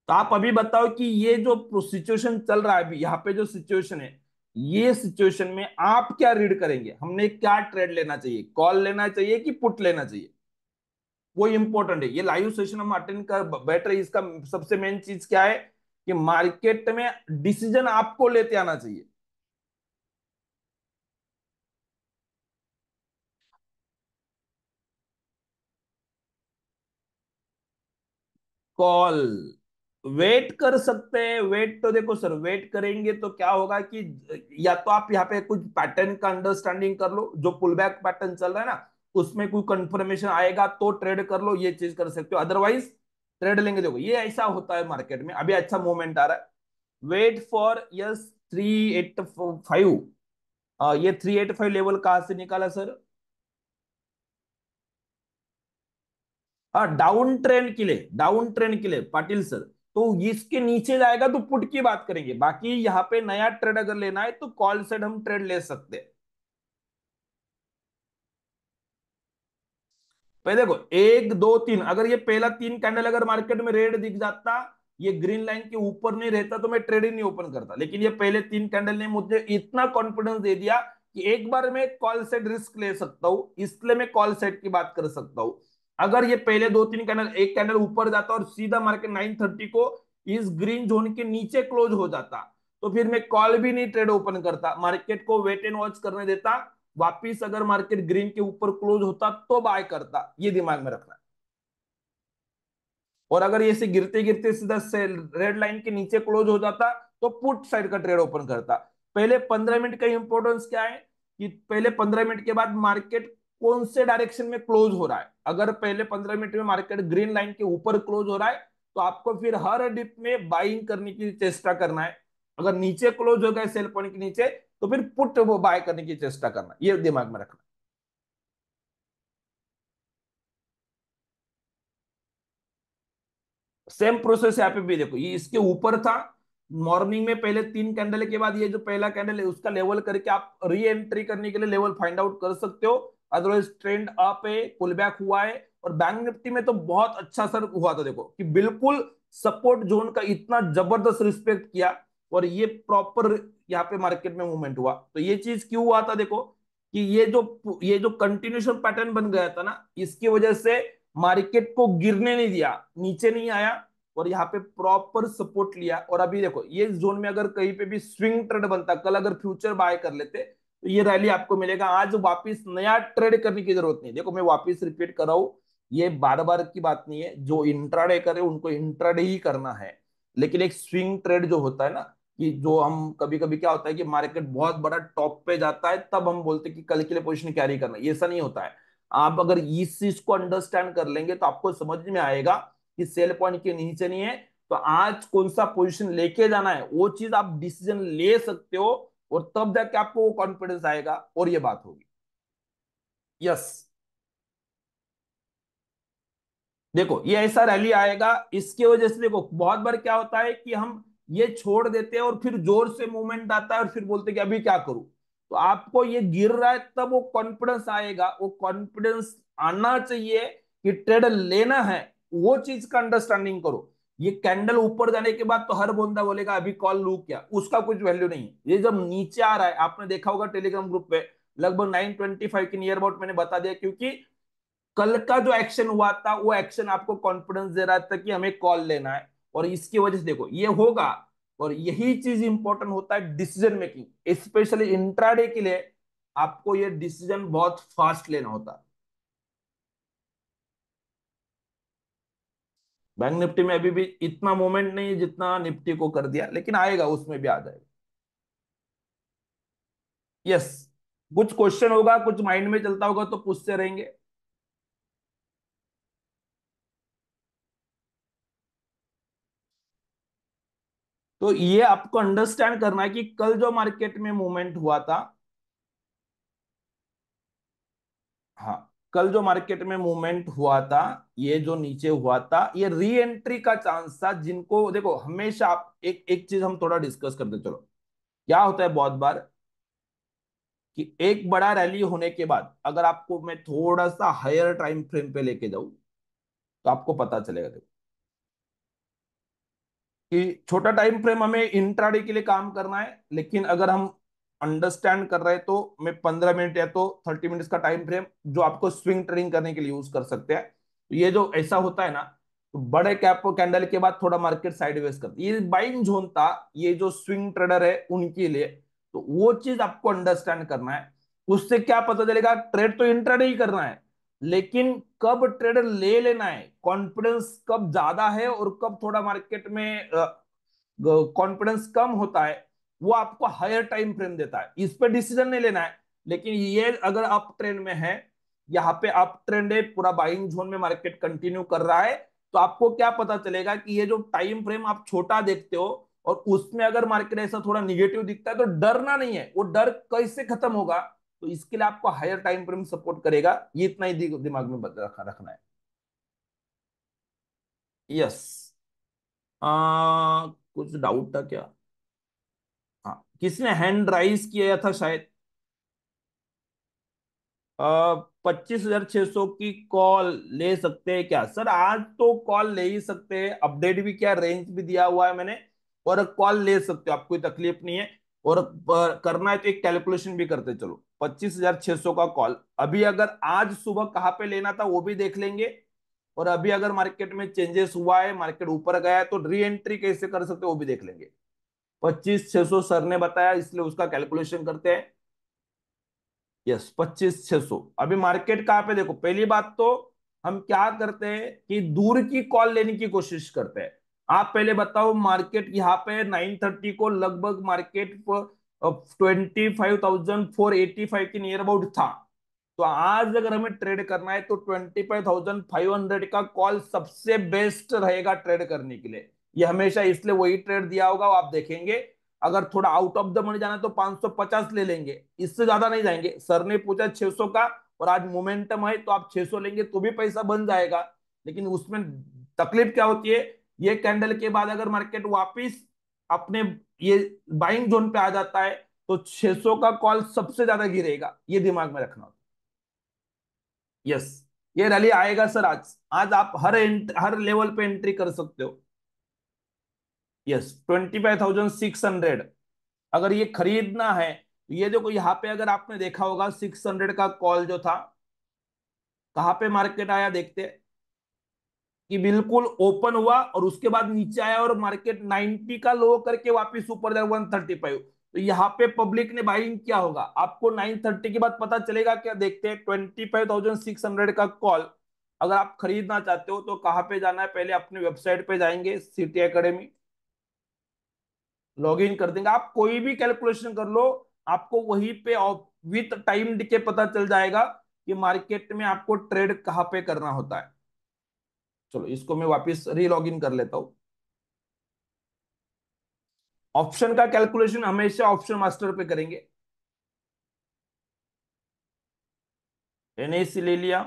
तो आप अभी बताओ कि ये जो सिचुएशन चल रहा है अभी यहाँ पे जो सिचुएशन है ये सिचुएशन में आप क्या रीड करेंगे हमने क्या ट्रेड लेना चाहिए कॉल लेना चाहिए कि पुट लेना चाहिए वो इंपॉर्टेंट है ये लाइव सेशन हम अटेंड कर बैठ रहे इसका सबसे मेन चीज क्या है कि मार्केट में डिसीजन आपको लेते आना चाहिए कॉल वेट कर सकते हैं वेट तो देखो सर वेट करेंगे तो क्या होगा कि या तो आप यहाँ पे कुछ पैटर्न का अंडरस्टैंडिंग कर लो जो पुल बैक पैटर्न चल रहा है ना उसमें कोई कंफर्मेशन आएगा तो ट्रेड कर लो ये चीज कर सकते हो अदरवाइज ट्रेड लेंगे देखो ये ऐसा होता है मार्केट में अभी अच्छा मूवमेंट आ रहा है wait for yes three eight five ये थ्री एट फाइव लेवल कहा से निकाला सर डाउन हाँ, ट्रेंड के लिए डाउन ट्रेंड के लिए पाटिल सर तो इसके नीचे जाएगा तो पुट की बात करेंगे बाकी यहां पे नया ट्रेड अगर लेना है तो कॉल सेट हम ट्रेड ले सकते हैं देखो एक दो तीन अगर ये पहला तीन कैंडल अगर मार्केट में रेड दिख जाता ये ग्रीन लाइन के ऊपर नहीं रहता तो मैं ट्रेड ही नहीं ओपन करता लेकिन ये पहले तीन कैंडल ने मुझे इतना कॉन्फिडेंस दे दिया कि एक बार मैं कॉल सेट रिस्क ले सकता हूं इसलिए मैं कॉल सेट की बात कर सकता हूं अगर ये पहले दो तीन कैंडल एक कैंडल ऊपर जाता और सीधा मार्केट नाइन थर्टी को इस ग्रीन जोन के नीचे क्लोज हो जाता तो फिर मैं कॉल भी नहीं ट्रेड ओपन करता मार्केट को वेट एंड वॉच करने देता वापिस अगर मार्केट ग्रीन के ऊपर क्लोज होता तो बाय करता ये दिमाग में रखना और अगर ये से गिरते गिरते सीधा रेड लाइन के नीचे क्लोज हो जाता तो पुट साइड का ट्रेड ओपन करता पहले पंद्रह मिनट का इंपोर्टेंस क्या है कि पहले पंद्रह मिनट के बाद मार्केट कौन से डायरेक्शन में क्लोज हो रहा है अगर पहले पंद्रह मिनट में मार्केट ग्रीन लाइन के ऊपर क्लोज हो रहा है तो आपको फिर हर डिप में बाइंग करने की चेष्टा करना है अगर नीचे क्लोज हो गए सेल पॉइंट के नीचे तो फिर पुट वो बाय करने की चेष्टा करना ये दिमाग में रखना सेम प्रोसेस यहाँ पे भी देखो ये इसके ऊपर था मॉर्निंग में पहले तीन कैंडल के बाद ये जो पहला कैंडल है उसका लेवल करके आप री एंट्री करने के लिए लेवल फाइंड आउट कर सकते हो अदरवाइज ट्रेंड अप है पुल बैक हुआ है और बैंक निफ्टी में तो बहुत अच्छा सर हुआ था देखो कि बिल्कुल सपोर्ट जोन का इतना जबरदस्त रिस्पेक्ट किया और ये प्रॉपर यहाँ पे मार्केट में मूवमेंट हुआ तो ये चीज क्यों हुआ था देखो कि ये जो ये जो कंटिन्यूशन पैटर्न बन गया था ना इसकी वजह से मार्केट को गिरने नहीं दिया नीचे नहीं आया और यहाँ पे प्रॉपर सपोर्ट लिया और अभी देखो ये जोन में अगर कहीं पे भी स्विंग ट्रेड बनता कल अगर फ्यूचर बाय कर लेते तो ये रैली आपको मिलेगा आज वापिस नया ट्रेड करने की जरूरत नहीं देखो मैं वापिस रिपीट कर रहा हूं ये बार बार की बात नहीं है जो इंट्राडे करे उनको इंट्राडे ही करना है लेकिन एक स्विंग ट्रेड जो होता है ना कि जो हम कभी कभी क्या होता है कि मार्केट बहुत बड़ा टॉप पे जाता है तब हम बोलते हैं कि कल के लिए पोजिशन कैरी करना ऐसा नहीं होता है आप अगर इस चीज को अंडरस्टैंड कर लेंगे तो आपको समझ में आएगा कि सेल पॉइंट के नीचे नहीं है तो आज कौन सा पोजिशन लेके जाना है वो चीज आप डिसीजन ले सकते हो और तब जाके आपको वो कॉन्फिडेंस आएगा और ये बात होगी यस देखो ये ऐसा रैली आएगा इसके वजह से देखो बहुत बार क्या होता है कि हम ये छोड़ देते हैं और फिर जोर से मूवमेंट आता है और फिर बोलते कि अभी क्या करूं तो आपको ये गिर रहा है तब वो कॉन्फिडेंस आएगा वो कॉन्फिडेंस आना चाहिए कि ट्रेड लेना है वो चीज का अंडरस्टैंडिंग करो ये कैंडल ऊपर जाने के बाद तो हर बंदा बोलेगा अभी कॉल लू क्या उसका कुछ वैल्यू नहीं ये जब नीचे आ रहा है आपने देखा होगा टेलीग्राम ग्रुप पे लगभग 925 के नियर अबाउट मैंने बता दिया क्योंकि कल का जो एक्शन हुआ था वो एक्शन आपको कॉन्फिडेंस दे रहा था कि हमें कॉल लेना है और इसकी वजह से देखो ये होगा और यही चीज इंपॉर्टेंट होता है डिसीजन मेकिंग स्पेशली इंट्राडे के लिए आपको ये डिसीजन बहुत फास्ट लेना होता है बैंक निफ्टी में अभी भी इतना मूवमेंट नहीं है जितना निफ्टी को कर दिया लेकिन आएगा उसमें भी आ जाएगा यस कुछ क्वेश्चन होगा कुछ माइंड में चलता होगा तो पूछते रहेंगे तो ये आपको अंडरस्टैंड करना है कि कल जो मार्केट में मूवमेंट हुआ था हाँ कल जो मार्केट में मूवमेंट हुआ था ये जो नीचे हुआ था ये री एंट्री का चांस था जिनको देखो हमेशा आप एक एक चीज हम थोड़ा डिस्कस करते चलो क्या होता है बहुत बार कि एक बड़ा रैली होने के बाद अगर आपको मैं थोड़ा सा हायर टाइम फ्रेम पे लेके जाऊं तो आपको पता चलेगा देखो कि छोटा टाइम फ्रेम हमें इंट्राडे के लिए काम करना है लेकिन अगर हम अंडरस्टैंड कर रहे तो मैं पंद्रह मिनट या तो थर्टी मिनट्स का टाइम फ्रेम जो आपको स्विंग ट्रेडिंग करने के लिए यूज कर सकते हैं तो ये जो ऐसा होता है ना तो बड़े कैप कैंडल के बाद थोड़ा मार्केट साइड वेस्ट करता ये बाइंग जोन था ये जो स्विंग ट्रेडर है उनके लिए तो वो चीज आपको अंडरस्टैंड करना है उससे क्या पता चलेगा ट्रेड तो इंट्राडे ही करना है लेकिन कब ट्रेडर ले लेना है कॉन्फिडेंस कब ज्यादा है और कब थोड़ा मार्केट में कॉन्फिडेंस कम होता है वो आपको हायर टाइम फ्रेम देता है इस पर डिसीजन नहीं लेना है लेकिन ये अगर आप ट्रेंड में है यहाँ पे आप ट्रेंड है पूरा बाइंग जोन में मार्केट कंटिन्यू कर रहा है तो आपको क्या पता चलेगा कि ये जो टाइम फ्रेम आप छोटा देखते हो और उसमें अगर मार्केट ऐसा थोड़ा निगेटिव दिखता है तो डरना नहीं है वो डर कैसे खत्म होगा तो इसके लिए आपको हायर टाइम फ्रेम सपोर्ट करेगा ये इतना ही दिमाग में रखना है यस आ, कुछ डाउट था क्या किसने हैंड राइज किया था शायद पच्चीस हजार छह सौ की कॉल ले सकते हैं क्या सर आज तो कॉल ले ही सकते हैं अपडेट भी क्या रेंज भी दिया हुआ है मैंने और कॉल ले सकते हो आपको कोई तकलीफ नहीं है और करना है तो एक कैलकुलेशन भी करते चलो पच्चीस हजार छह सौ का कॉल अभी अगर आज सुबह कहाँ पे लेना था वो भी देख लेंगे और अभी अगर मार्केट में चेंजेस हुआ है मार्केट ऊपर गया है तो री एंट्री कैसे कर सकते वो भी देख लेंगे पच्चीस छह सौ सर ने बताया इसलिए उसका कैलकुलेशन करते हैं यस पच्चीस छह सौ अभी मार्केट कहां पे देखो पहली बात तो हम क्या करते हैं कि दूर की कॉल लेने की कोशिश करते हैं आप पहले बताओ मार्केट यहाँ पे नाइन थर्टी को लगभग market twenty five thousand four eighty five के नियर अबाउट था तो आज अगर हमें ट्रेड करना है तो twenty five thousand five hundred का कॉल सबसे बेस्ट रहेगा ट्रेड करने के लिए ये हमेशा इसलिए वही ट्रेड दिया होगा आप देखेंगे अगर थोड़ा आउट ऑफ द मनी जाना तो 550 ले लेंगे इससे ज्यादा नहीं जाएंगे सर ने पूछा 600 का और आज मोमेंटम है तो आप 600 लेंगे तो भी पैसा बन जाएगा लेकिन उसमें तकलीफ क्या होती है ये कैंडल के बाद अगर मार्केट वापिस अपने ये बाइंग जोन पे आ जाता है तो 600 का कॉल सबसे ज्यादा गिरेगा ये दिमाग में रखना होता यस ये रैली आएगा सर आज आज आप हर हर लेवल पे एंट्री कर सकते हो yes twenty five thousand six hundred अगर ये खरीदना है तो ये देखो यहाँ पे अगर आपने देखा होगा सिक्स हंड्रेड का कॉल जो था कहाँ पे मार्केट आया देखते कि बिल्कुल ओपन हुआ और उसके बाद नीचे आया और मार्केट नाइनटी का लो करके वापिस ऊपर जाए फाइव तो यहाँ पे पब्लिक ने बाइंग किया होगा आपको नाइन थर्टी के बाद पता चलेगा क्या देखते हैं हंड्रेड का कॉल अगर आप खरीदना चाहते हो तो कहाँ पे जाना है पहले अपने वेबसाइट पे जाएंगे सिटी अकेडमी लॉग इन कर देंगे आप कोई भी कैलकुलेशन कर लो आपको वही पे विथ टाइम के पता चल जाएगा कि मार्केट में आपको ट्रेड कहां पे करना होता है चलो इसको मैं वापस री लॉग इन कर लेता हूं ऑप्शन का कैलकुलेशन हमेशा ऑप्शन मास्टर पे करेंगे एनएसी ले लिया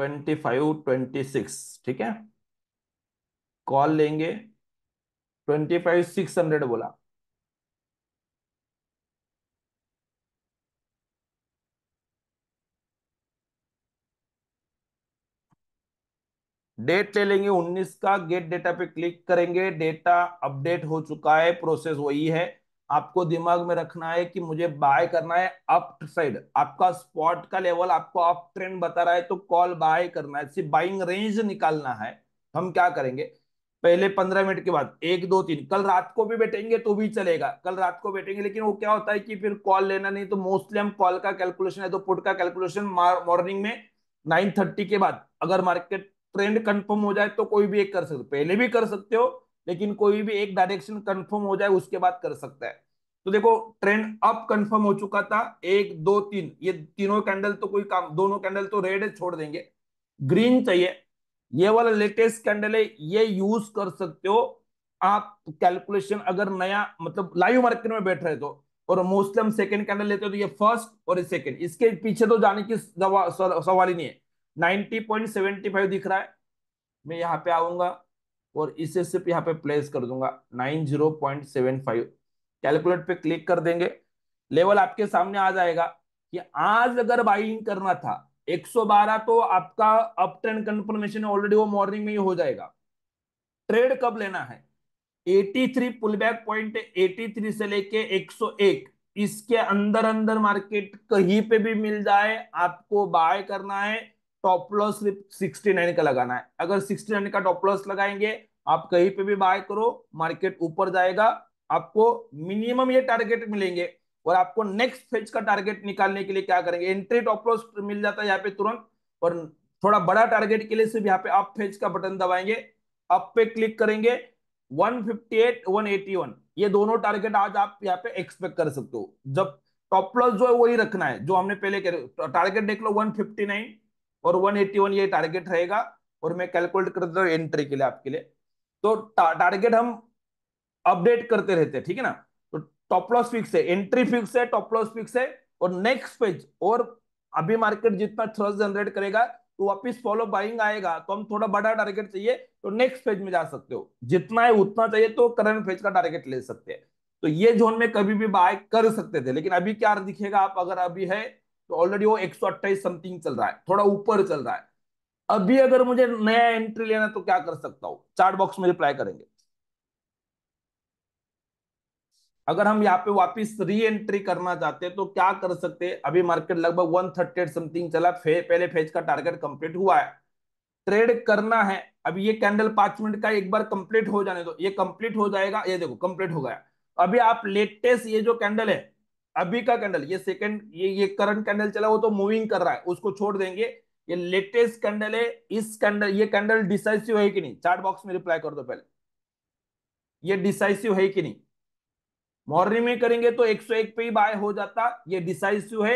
ट्वेंटी फाइव ट्वेंटी सिक्स ठीक है कॉल लेंगे ट्वेंटी फाइव सिक्स हंड्रेड बोला डेट ले लेंगे 19 का गेट डेटा पे क्लिक करेंगे डेटा अपडेट हो चुका है प्रोसेस वही है आपको दिमाग में रखना है कि मुझे बाय करना है अप साइड आपका स्पॉट का लेवल आपको अप ट्रेंड बता रहा है तो कॉल बाय करना है सिर्फ बाइंग रेंज निकालना है हम क्या करेंगे पहले पंद्रह मिनट के बाद एक दो तीन कल रात को भी बैठेंगे तो भी चलेगा कल रात को बैठेंगे लेकिन वो क्या होता है कि फिर कॉल लेना नहीं तो मोस्टली हम कॉल का कैलकुलेशन है तो पुट का कैलकुलेशन मॉर्निंग में नाइन थर्टी के बाद अगर मार्केट ट्रेंड कंफर्म हो जाए तो कोई भी एक कर सकते पहले भी कर सकते हो लेकिन कोई भी एक डायरेक्शन कंफर्म हो जाए उसके बाद कर सकता है तो देखो ट्रेंड अप कंफर्म हो चुका था एक दो तीन ये तीनों कैंडल तो कोई काम दोनों कैंडल तो रेड छोड़ देंगे ग्रीन चाहिए ये वाला लेटेस्ट कैंडल है ये यूज कर सकते हो आप कैलकुलेशन अगर नया मतलब लाइव मार्केट में बैठ रहे तो और मोस्टली हम सेकेंड कैंडल लेते हो तो ये फर्स्ट और ये सेकंड इसके पीछे तो जाने की सवाल ही नहीं है नाइनटी दिख रहा है मैं यहाँ पे आऊंगा और इसे सिर्फ यहाँ पे प्लेस कर दूंगा nine zero point seven five calculate पे क्लिक कर देंगे लेवल आपके सामने आ जाएगा कि आज अगर बाइंग करना था 112 तो आपका अप ट्रेंड कंफर्मेशन ऑलरेडी वो मॉर्निंग में ही हो जाएगा ट्रेड कब लेना है 83 पुल बैक पॉइंट 83 से लेके 101 इसके अंदर अंदर मार्केट कहीं पे भी मिल जाए आपको बाय करना है टॉप लॉस सिर्फ सिक्सटी नाइन का लगाना है अगर सिक्सटी नाइन का टॉप लॉस लगाएंगे आप कहीं पे भी बाय करो मार्केट ऊपर जाएगा आपको मिनिमम ये टारगेट मिलेंगे और आपको नेक्स्ट फेज का टारगेट निकालने के लिए क्या करेंगे एंट्री टॉप लॉस मिल जाता है यहाँ पे तुरंत और थोड़ा बड़ा टारगेट के लिए सिर्फ यहाँ पे अप फेज का बटन दबाएंगे अप पे क्लिक करेंगे 158, 181 ये दोनों टारगेट आज आप यहाँ पे एक्सपेक्ट कर सकते हो जब टॉप लॉस जो है वही रखना है जो हमने पहले कह टारगेट देख लो 159 और 181 ये टारगेट रहेगा और मैं कैलकुलेट कर देता हूँ एंट्री के लिए आपके लिए तो टारगेट हम अपडेट करते रहते हैं ठीक है ना तो टॉप लॉस फिक्स है एंट्री फिक्स है टॉप लॉस फिक्स है और नेक्स्ट पेज और अभी मार्केट जितना थ्रस जनरेट करेगा तो वापिस फॉलो बाइंग आएगा तो हम थोड़ा बड़ा टारगेट चाहिए तो नेक्स्ट फेज में जा सकते हो जितना है उतना चाहिए तो करंट फेज का टारगेट ले सकते हैं तो ये जोन में कभी भी बाय कर सकते थे लेकिन अभी क्या दिखेगा आप अगर अभी है तो ऑलरेडी वो एक समथिंग चल रहा है थोड़ा ऊपर चल रहा है अभी अगर मुझे नया एंट्री लेना तो क्या कर सकता हूं चार्ट बॉक्स में रिप्लाई करेंगे अगर हम यहाँ पे वापस री एंट्री करना चाहते हैं तो क्या कर सकते हैं अभी मार्केट लगभग वन थर्टी समथिंग चला फे, पहले फेज का टारगेट कंप्लीट हुआ है ट्रेड करना है अभी ये कैंडल पांच मिनट का एक बार कंप्लीट हो जाने दो ये कंप्लीट हो जाएगा ये देखो कंप्लीट हो गया अभी आप लेटेस्ट ये जो कैंडल है अभी का कैंडल ये सेकंड ये ये करंट कैंडल चला वो तो मूविंग कर रहा है उसको छोड़ देंगे ये लेटेस्ट कैंडल है इस कैंडल ये कैंडल डिसाइसिव है कि नहीं चार्ट बॉक्स में रिप्लाई कर दो पहले ये डिसाइसिव है कि नहीं मॉर्निंग में करेंगे तो 101 पे ही बाय हो जाता ये डिसाइसिव है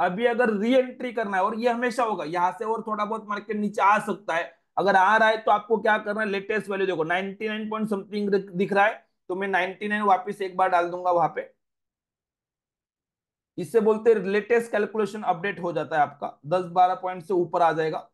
अभी अगर री एंट्री करना है और ये हमेशा होगा यहां से और थोड़ा बहुत मार्केट नीचे आ सकता है अगर आ रहा है तो आपको क्या करना है लेटेस्ट वैल्यू देखो 99 पॉइंट समथिंग दिख रहा है तो मैं 99 वापस एक बार डाल दूंगा वहां पे इससे बोलते हैं लेटेस्ट कैलकुलेशन अपडेट हो जाता है आपका दस बारह पॉइंट से ऊपर आ जाएगा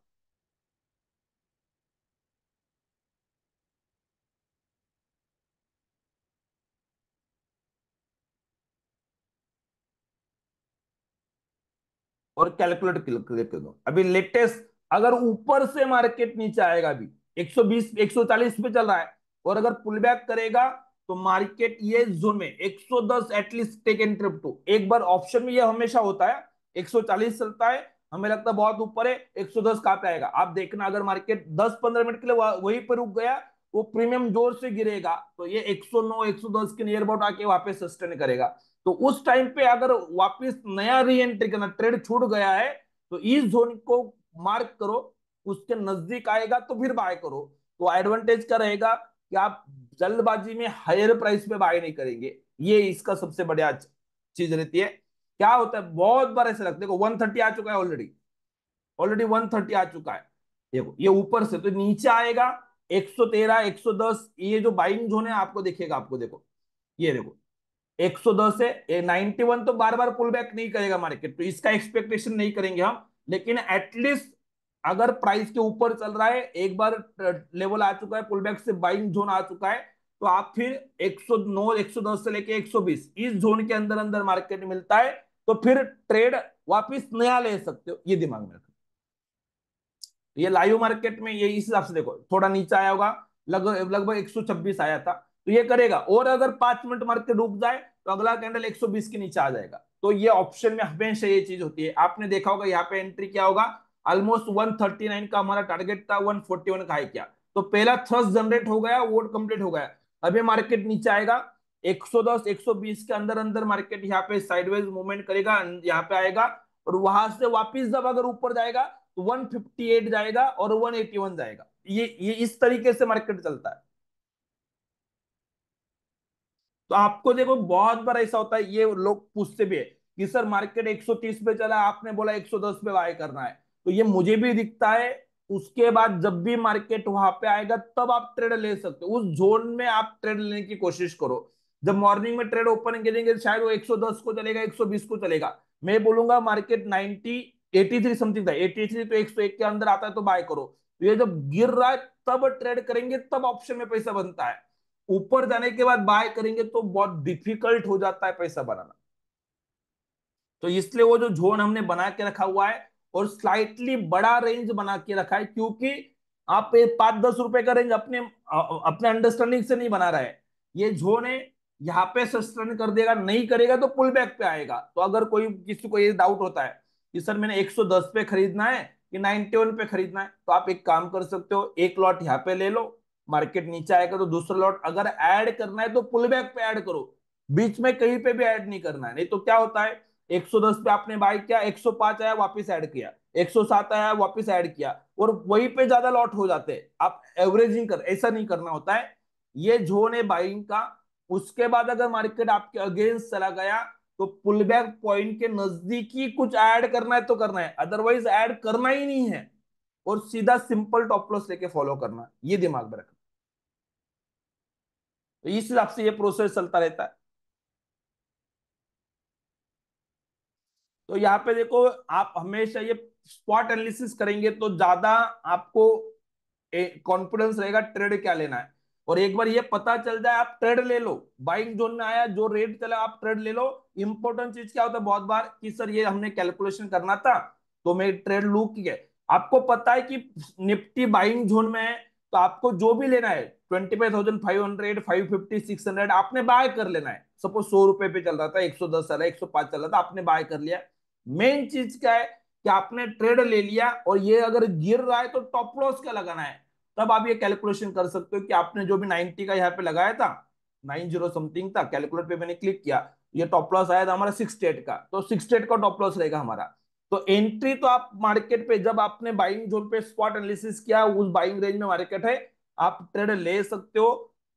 और कैलकुलेट कर दो अभी लेटेस्ट अगर ऊपर से मार्केट नीचे आएगा अभी 120 140 पे चल रहा है और अगर पुल बैक करेगा तो मार्केट ये जोन में 110 सौ दस at least take and trip to एक बार ऑप्शन में ये हमेशा होता है 140 चलता है हमें लगता है बहुत ऊपर है 110 सौ दस कहाँ पे आएगा आप देखना अगर मार्केट 10-15 मिनट के लिए वहीं पर रुक गया वो प्रीमियम जोर से गिरेगा तो ये 109 110 के नियर अबाउट आके वापस सस्टेन करेगा तो उस टाइम पे अगर वापस नया री एंट्री करना ट्रेड छूट गया है तो इस जोन को मार्क करो उसके नजदीक आएगा तो फिर बाय करो तो एडवांटेज क्या रहेगा कि आप जल्दबाजी में हायर प्राइस पे बाय नहीं करेंगे ये इसका सबसे बढ़िया चीज रहती है क्या होता है बहुत बार ऐसे लगते है देखो 130 आ चुका है ऑलरेडी ऑलरेडी 130 आ चुका है देखो ये ऊपर से तो नीचे आएगा 113 110 ये जो बाइंग जोन है आपको देखेगा आपको देखो ये देखो 110 है 91 तो बार बार पुल बैक नहीं करेगा मार्केट तो इसका एक्सपेक्टेशन नहीं करेंगे हम लेकिन एटलीस्ट अगर प्राइस के ऊपर चल रहा है एक बार लेवल आ चुका है पुलबैक से बाइंग जोन आ चुका है तो आप फिर 109 110 से लेके 120 इस जोन के अंदर अंदर मार्केट मिलता है तो फिर ट्रेड वापस नया ले सकते हो ये दिमाग में रखो ये लाइव मार्केट में ये इस हिसाब से देखो थोड़ा नीचे आया होगा लगभग लगभग एक आया था तो ये करेगा और अगर पांच मिनट मार्केट रुक जाए तो अगला कैंडल एक के नीचे आ जाएगा तो ये ऑप्शन में हमेशा ये चीज होती है आपने देखा होगा यहाँ पे एंट्री क्या होगा ऑलमोस्ट 139 का हमारा टारगेट था 141 का है क्या तो पहला थ्रस्ट जनरेट हो गया वोट कंप्लीट हो गया अभी मार्केट नीचे आएगा 110 120 के अंदर अंदर मार्केट यहाँ पे साइडवेज मूवमेंट करेगा यहाँ पे आएगा और वहां से वापस जब अगर ऊपर जाएगा तो 158 जाएगा और वन जाएगा ये ये इस तरीके से मार्केट चलता है तो आपको देखो बहुत बार ऐसा होता है ये लोग पूछते भी है कि सर मार्केट 130 पे चला आपने बोला 110 पे बाय करना है तो ये मुझे भी दिखता है उसके बाद जब भी मार्केट वहां पे आएगा तब आप ट्रेड ले सकते हो उस जोन में आप ट्रेड लेने की कोशिश करो जब मॉर्निंग में ट्रेड ओपन करेंगे शायद वो 110 को चलेगा 120 को चलेगा मैं बोलूंगा मार्केट 90 83 समथिंग था 83 तो 101 के अंदर आता है तो बाय करो तो ये जब गिर रहा है तब ट्रेड करेंगे तब ऑप्शन में पैसा बनता है ऊपर जाने के बाद बाय करेंगे तो बहुत डिफिकल्ट हो जाता है पैसा बनाना तो इसलिए वो जो जोन हमने बना के रखा हुआ है और स्लाइटली बड़ा रेंज बना के रखा है क्योंकि आप पांच दस रुपए का रेंज अपने अपने अंडरस्टैंडिंग से नहीं बना रहा है ये जोन है यहाँ पे सस्टेन कर देगा नहीं करेगा तो पुल बैक पे आएगा तो अगर कोई किसी को ये डाउट होता है कि सर मैंने 110 पे खरीदना है कि 91 पे खरीदना है तो आप एक काम कर सकते हो एक लॉट यहाँ पे ले लो मार्केट नीचे आएगा तो दूसरा लॉट अगर ऐड करना है तो पुल बैक पे ऐड करो बीच में कहीं पे भी ऐड नहीं करना है नहीं तो क्या होता है 110 पे आपने बाय किया 105 आया वापस ऐड किया 107 आया वापस ऐड किया और वही पे ज्यादा लॉट हो जाते हैं आप एवरेजिंग कर ऐसा नहीं करना होता है ये जोन है बाइंग का उसके बाद अगर मार्केट आपके अगेंस्ट चला गया तो पुल बैक पॉइंट के नजदीकी कुछ ऐड करना है तो करना है अदरवाइज ऐड करना ही नहीं है और सीधा सिंपल टॉपलॉस लेके फॉलो करना ये दिमाग में रखना तो इस हिसाब से ये प्रोसेस चलता रहता है तो यहाँ पे देखो आप हमेशा ये स्पॉट एनालिसिस करेंगे तो ज्यादा आपको कॉन्फिडेंस रहेगा ट्रेड क्या लेना है और एक बार ये पता चल जाए आप ट्रेड ले लो बाइंग जोन में आया जो रेट चला आप ट्रेड ले लो इंपोर्टेंट चीज क्या होता है बहुत बार कि सर ये हमने कैलकुलेशन करना था तो मैं ट्रेड लू की है आपको पता है कि निफ्टी बाइंग जोन में है तो आपको जो भी लेना है twenty five thousand five hundred five fifty six hundred आपने बाय कर लेना है सपोज सौ रुपए पे चल रहा था एक सौ दस चल रहा है एक सौ पांच चल रहा था आपने बाय कर लिया मेन चीज क्या है कि आपने ट्रेड ले लिया और ये अगर गिर रहा है तो टॉप लॉस क्या लगाना है तब आप ये कैलकुलेशन कर सकते हो कि आपने जो भी 90 का यहाँ पे लगाया था 90 समथिंग था कैलकुलेट पे मैंने क्लिक किया ये टॉप लॉस आया था हमारा सिक्स एट का तो सिक्स एट का टॉप लॉस रहेगा हमारा तो एंट्री तो आप मार्केट पे जब आपने बाइंग जोन पे स्पॉट एनालिसिस किया उस बाइंग रेंज में मार्केट है आप ट्रेड ले सकते हो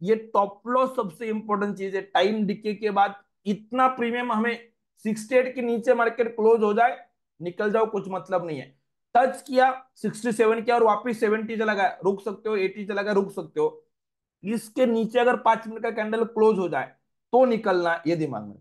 ये टॉप लॉस सबसे इंपॉर्टेंट चीज है टाइम डिके के बाद इतना प्रीमियम हमें सिक्सटी एट के नीचे मार्केट क्लोज हो जाए निकल जाओ कुछ मतलब नहीं है टच किया 67 किया और वापस 70 चला गया रुक सकते हो 80 चला गया रुक सकते हो इसके नीचे अगर पांच मिनट का कैंडल क्लोज हो जाए तो निकलना ये दिमाग में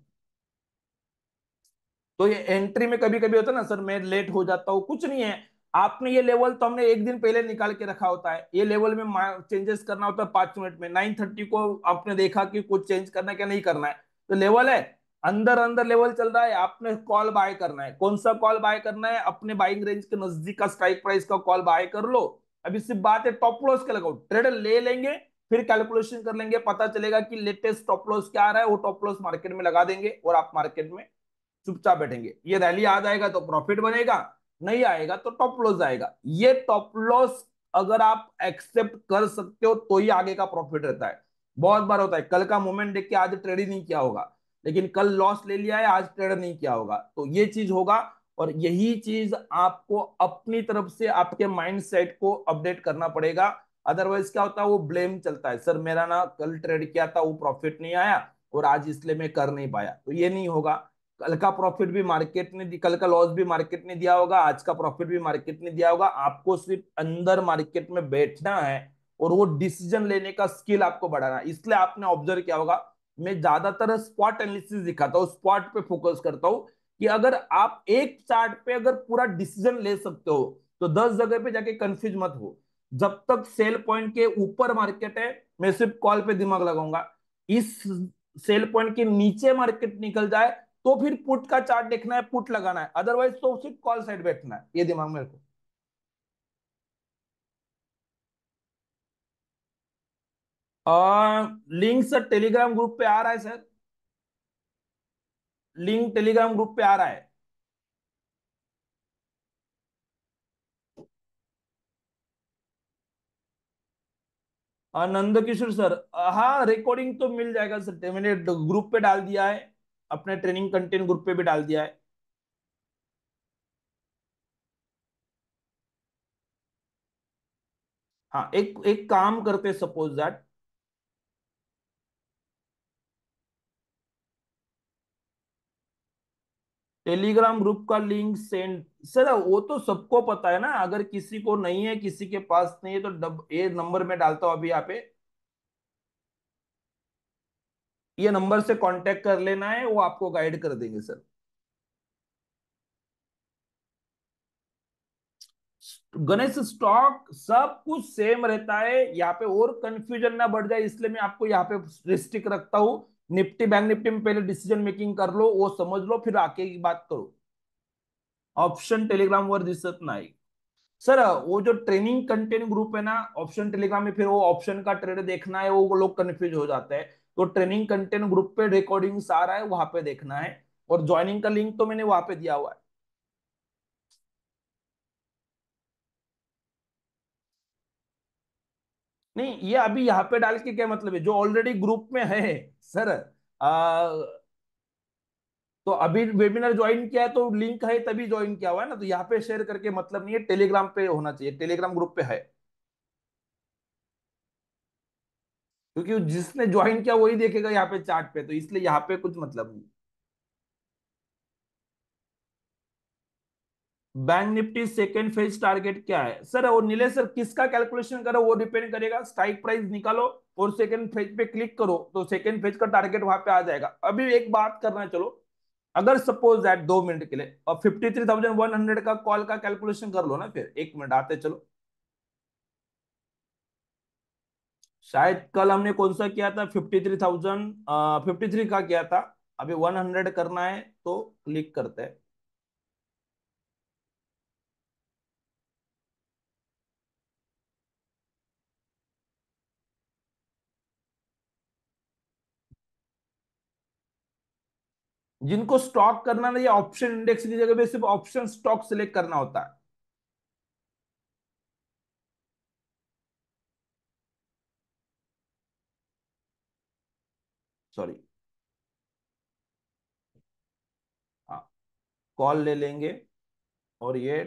तो ये एंट्री में कभी कभी होता है ना सर मैं लेट हो जाता हूँ कुछ नहीं है आपने ये लेवल तो हमने एक दिन पहले निकाल के रखा होता है ये लेवल में चेंजेस करना होता है पांच मिनट में नाइन थर्टी को आपने देखा कि कुछ चेंज करना है क्या नहीं करना है तो लेवल है अंदर अंदर लेवल चल रहा है आपने कॉल बाय करना है कौन सा कॉल बाय करना है अपने बाइंग रेंज के नजदीक का स्ट्राइक प्राइस का कॉल बाय कर लो अभी सिर्फ बात है टॉप लॉस के लगाओ ट्रेड ले लेंगे फिर कैलकुलेशन कर लेंगे पता चलेगा कि लेटेस्ट टॉप लॉस क्या आ रहा है वो टॉप लॉस मार्केट में लगा देंगे और आप मार्केट में चुपचाप बैठेंगे ये रैली आ जाएगा तो प्रॉफिट बनेगा नहीं आएगा तो टॉप लॉस आएगा ये टॉप लॉस अगर आप एक्सेप्ट कर सकते हो तो ही आगे का प्रॉफिट रहता है बहुत बार होता है कल का मोमेंट देख के आज ट्रेड ही नहीं किया होगा लेकिन कल लॉस ले लिया है आज ट्रेड नहीं किया होगा तो ये चीज होगा और यही चीज आपको अपनी तरफ से आपके माइंड सेट को अपडेट करना पड़ेगा अदरवाइज क्या होता है वो ब्लेम चलता है सर मेरा ना कल ट्रेड किया था वो प्रॉफिट नहीं आया और आज इसलिए मैं कर नहीं पाया तो ये नहीं होगा कल का प्रॉफिट भी मार्केट ने कल का लॉस भी मार्केट ने दिया होगा आज का प्रॉफिट भी मार्केट ने दिया होगा आपको सिर्फ अंदर मार्केट में बैठना है और वो डिसीजन लेने का स्किल आपको बढ़ाना है इसलिए आपने ऑब्जर्व किया होगा मैं ज्यादातर स्पॉट एनालिसिस दिखाता हूँ स्पॉट पे फोकस करता हूँ कि अगर आप एक चार्ट पे अगर पूरा डिसीजन ले सकते हो तो दस जगह पे जाके कंफ्यूज मत हो जब तक सेल पॉइंट के ऊपर मार्केट है मैं सिर्फ कॉल पे दिमाग लगाऊंगा इस सेल पॉइंट के नीचे मार्केट निकल जाए तो फिर पुट का चार्ट देखना है पुट लगाना है अदरवाइज तो सिर्फ कॉल साइड बैठना है ये दिमाग मेरे को लिंक सर टेलीग्राम ग्रुप पे आ रहा है सर लिंक टेलीग्राम ग्रुप पे आ रहा है नंद किशोर सर हाँ रिकॉर्डिंग तो मिल जाएगा सर मैंने ग्रुप पे डाल दिया है अपने ट्रेनिंग कंटेंट ग्रुप पे भी डाल दिया है हाँ एक एक काम करते सपोज दैट टेलीग्राम ग्रुप का लिंक सेंड सर वो तो सबको पता है ना अगर किसी को नहीं है किसी के पास नहीं है तो डब ये नंबर में डालता हूं अभी यहाँ पे ये नंबर से कांटेक्ट कर लेना है वो आपको गाइड कर देंगे सर गणेश स्टॉक सब कुछ सेम रहता है यहाँ पे और कंफ्यूजन ना बढ़ जाए इसलिए मैं आपको यहाँ पे रिस्ट्रिक रखता हूं निफ्टी बैंक निफ्टी में पहले डिसीजन मेकिंग कर लो वो समझ लो फिर आके की बात करो ऑप्शन टेलीग्राम वर दिसत नाही सर वो जो ट्रेनिंग कंटेंट ग्रुप है ना ऑप्शन टेलीग्राम में फिर वो ऑप्शन का ट्रेड देखना है वो लोग कन्फ्यूज हो जाते हैं तो ट्रेनिंग कंटेंट ग्रुप पे रिकॉर्डिंग आ रहा है वहां पे देखना है और ज्वाइनिंग का लिंक तो मैंने वहां पे दिया हुआ है नहीं ये अभी यहाँ पे डाल के क्या मतलब है जो ऑलरेडी ग्रुप में है सर आ, तो अभी वेबिनार ज्वाइन किया है तो लिंक है तभी ज्वाइन किया हुआ है ना तो यहाँ पे शेयर करके मतलब नहीं है टेलीग्राम पे होना चाहिए टेलीग्राम ग्रुप पे है क्योंकि जिसने ज्वाइन किया वही देखेगा यहाँ पे चार्ट पे तो इसलिए यहाँ पे कुछ मतलब नहीं bank Nifty second phase target क्या है सर वो नीले सर किसका कैलकुलेशन करो वो डिपेंड करेगा स्ट्राइक प्राइस निकालो और सेकेंड फेज पे क्लिक करो तो सेकेंड फेज का टारगेट वहां पे आ जाएगा अभी एक बात करना है चलो अगर सपोज दैट दो मिनट के लिए और fifty three thousand one hundred का कॉल का कैलकुलेशन कर लो ना फिर एक मिनट आते चलो शायद कल हमने कौन सा किया था fifty three thousand fifty three का किया था अभी वन हंड्रेड करना है तो क्लिक करते हैं जिनको स्टॉक करना ना या ऑप्शन इंडेक्स की जगह पे सिर्फ ऑप्शन स्टॉक सिलेक्ट करना होता है सॉरी कॉल हाँ, ले लेंगे और ये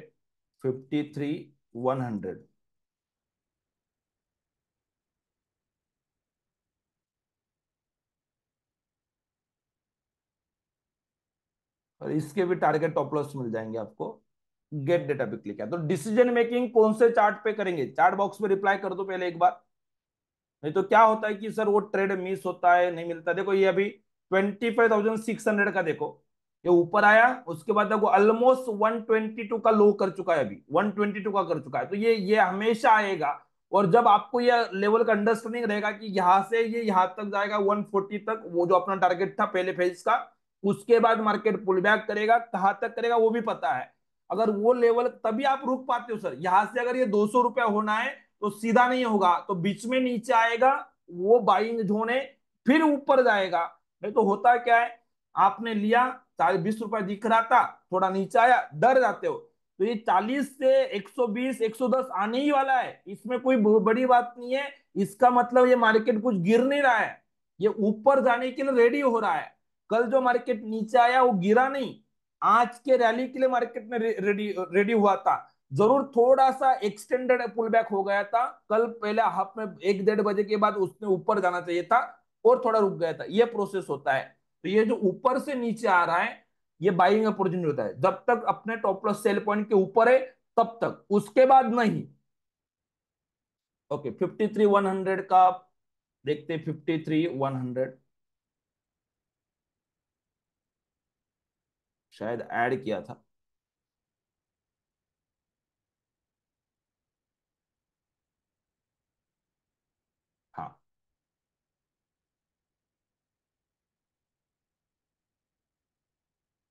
फिफ्टी थ्री वन हंड्रेड और इसके भी टारगेट टॉपलॉस मिल जाएंगे आपको गेट डेटा पे क्लिक है तो डिसीजन मेकिंग कौन से चार्ट पे करेंगे चार्ट बॉक्स में रिप्लाई कर दो पहले एक बार नहीं तो क्या होता है कि सर वो ट्रेड मिस होता है नहीं मिलता देखो ये अभी twenty five thousand six hundred का देखो ये ऊपर आया उसके बाद देखो ऑलमोस्ट वन ट्वेंटी टू का लो कर चुका है अभी वन ट्वेंटी टू का कर चुका है तो ये ये हमेशा आएगा और जब आपको ये लेवल का अंडरस्टैंडिंग रहेगा कि यहाँ से ये यहाँ तक जाएगा वन फोर्टी तक वो जो अपना टारगेट था पहले फेज का उसके बाद मार्केट पुल बैक करेगा कहां तक करेगा वो भी पता है अगर वो लेवल तभी आप रुक पाते हो सर यहां से अगर ये दो सौ रुपया होना है तो सीधा नहीं होगा तो बीच में नीचे आएगा वो बाइंग जोन है फिर ऊपर जाएगा नहीं तो होता क्या है आपने लिया चालीस बीस रुपया दिख रहा था थोड़ा नीचे आया डर जाते हो तो ये 40 से 120 110 आने ही वाला है इसमें कोई बड़ी बात नहीं है इसका मतलब ये मार्केट कुछ गिर नहीं रहा है ये ऊपर जाने के लिए रेडी हो रहा है कल जो मार्केट नीचे आया वो गिरा नहीं आज के रैली के लिए मार्केट में रेडी रेडी हुआ था जरूर थोड़ा सा एक्सटेंडेड पुल बैक हो गया था कल पहले हाफ में एक डेढ़ बजे के बाद उसने ऊपर जाना चाहिए था और थोड़ा रुक गया था ये प्रोसेस होता है तो ये जो ऊपर से नीचे आ रहा है ये बाइंग अपॉर्चुनिटी होता है जब तक अपने टॉपलस सेल पॉइंट के ऊपर है तब तक उसके बाद नहीं okay fifty three one hundred का देखते फिफ्टी थ्री वन हंड्रेड शायद ऐड किया था हाँ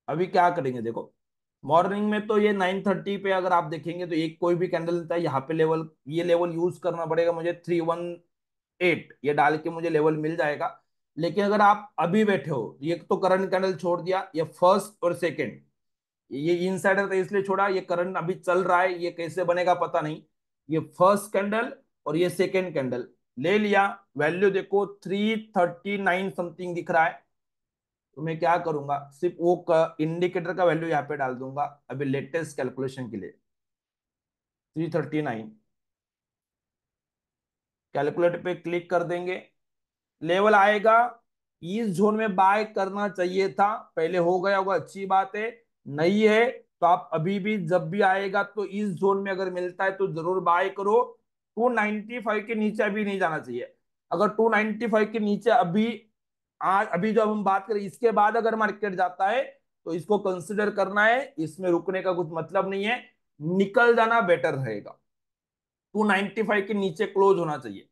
अभी क्या करेंगे देखो मॉर्निंग में तो ये नाइन थर्टी पे अगर आप देखेंगे तो एक कोई भी कैंडल है यहाँ पे लेवल ये लेवल यूज करना पड़ेगा मुझे थ्री वन एट ये डाल के मुझे लेवल मिल जाएगा लेकिन अगर आप अभी बैठे हो ये तो करंट कैंडल छोड़ दिया ये फर्स्ट और सेकेंड ये इनसाइडर था इसलिए छोड़ा ये करंट अभी चल रहा है ये कैसे बनेगा पता नहीं ये फर्स्ट कैंडल और ये सेकेंड कैंडल ले लिया वैल्यू देखो थ्री थर्टी नाइन समथिंग दिख रहा है तो मैं क्या करूंगा सिर्फ वो का, इंडिकेटर का वैल्यू यहाँ पे डाल दूंगा अभी लेटेस्ट कैलकुलेशन के लिए थ्री थर्टी नाइन कैलकुलेटर पे क्लिक कर देंगे लेवल आएगा इस जोन में बाय करना चाहिए था पहले हो गया होगा अच्छी बात है नहीं है तो आप अभी भी जब भी आएगा तो इस जोन में अगर मिलता है तो जरूर बाय करो 295 के नीचे अभी नहीं जाना चाहिए अगर 295 के नीचे अभी आज अभी जो हम बात करें इसके बाद अगर मार्केट जाता है तो इसको कंसिडर करना है इसमें रुकने का कुछ मतलब नहीं है निकल जाना बेटर रहेगा टू के नीचे क्लोज होना चाहिए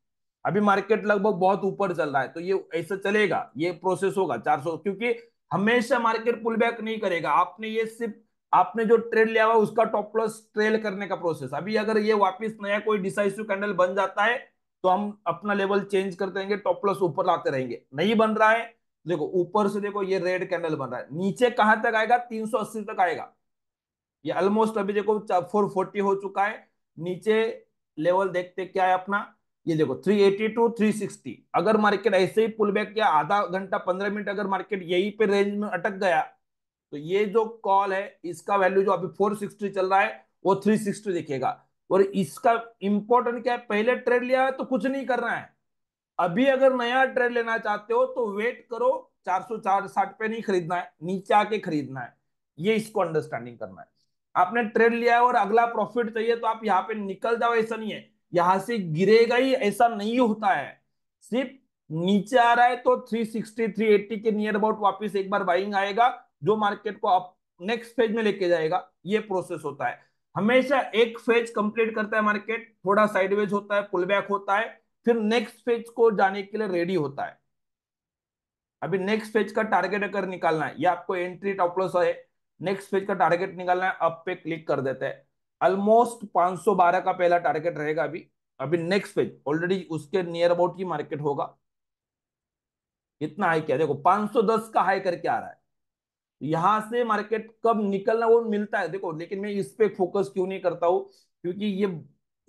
अभी मार्केट लगभग बहुत ऊपर चल रहा है तो ये ऐसा चलेगा ये प्रोसेस होगा 400 क्योंकि हमेशा मार्केट पुल बैक नहीं करेगा आपने ये सिर्फ आपने जो ट्रेड लिया हुआ उसका टॉप लॉस ट्रेल करने का प्रोसेस अभी अगर ये वापस नया कोई डिसाइसिव कैंडल बन जाता है तो हम अपना लेवल चेंज करते रहेंगे टॉप लॉस ऊपर लाते रहेंगे नहीं बन रहा है देखो ऊपर से देखो ये रेड कैंडल बन रहा है नीचे कहां तक आएगा 380 तक आएगा ये ऑलमोस्ट अभी देखो 440 हो चुका है नीचे लेवल देखते क्या है अपना ये देखो 382 360 अगर मार्केट ऐसे ही पुल बैक किया आधा घंटा पंद्रह मिनट अगर मार्केट यही पे रेंज में अटक गया तो ये जो कॉल है इसका वैल्यू जो अभी 460 चल रहा है वो 360 देखेगा और इसका इंपॉर्टेंट क्या है पहले ट्रेड लिया है तो कुछ नहीं करना है अभी अगर नया ट्रेड लेना चाहते हो तो वेट करो चार सौ चार साठ पे नहीं खरीदना है नीचे आके खरीदना है ये इसको अंडरस्टैंडिंग करना है आपने ट्रेड लिया है और अगला प्रॉफिट चाहिए तो आप यहाँ पे निकल जाओ ऐसा नहीं है यहां से गिरेगा ही ऐसा नहीं होता है सिर्फ नीचे आ रहा है तो 360 380 के नियर अबाउट वापस एक बार बाइंग आएगा जो मार्केट को आप नेक्स्ट फेज में लेके जाएगा ये प्रोसेस होता है हमेशा एक फेज कंप्लीट करता है मार्केट थोड़ा साइडवेज होता है पुल बैक होता है फिर नेक्स्ट फेज को जाने के लिए रेडी होता है अभी नेक्स्ट फेज का टारगेट अगर निकालना है या आपको एंट्री टॉपलॉस है नेक्स्ट फेज का टारगेट निकालना है अप पे क्लिक कर देते हैं ऑलमोस्ट 512 का पहला टारगेट रहेगा अभी अभी नेक्स्ट पेज ऑलरेडी उसके नियर अबाउट ही मार्केट होगा इतना हाई क्या देखो 510 का हाई करके आ रहा है यहां से मार्केट कब निकलना वो मिलता है देखो लेकिन मैं इस पे फोकस क्यों नहीं करता हूं क्योंकि ये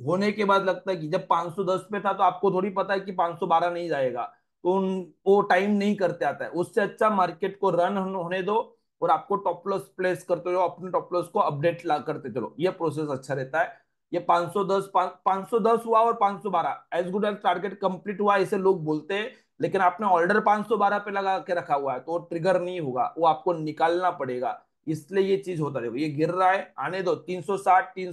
होने के बाद लगता है कि जब 510 पे था तो आपको थोड़ी पता है कि 512 नहीं जाएगा तो उन वो टाइम नहीं करते आता है उससे अच्छा मार्केट को रन होने दो और आपको टॉप प्लस प्लेस करते हो अपने टॉप प्लस को अपडेट ला करते चलो ये प्रोसेस अच्छा रहता है ये 510 510 हुआ और 512 as good as target complete हुआ इसे लोग बोलते हैं लेकिन आपने ऑर्डर 512 पे लगा के रखा हुआ है तो ट्रिगर नहीं होगा वो आपको निकालना पड़ेगा इसलिए ये चीज होता रहेगा ये गिर रहा है आने दो 360 तीन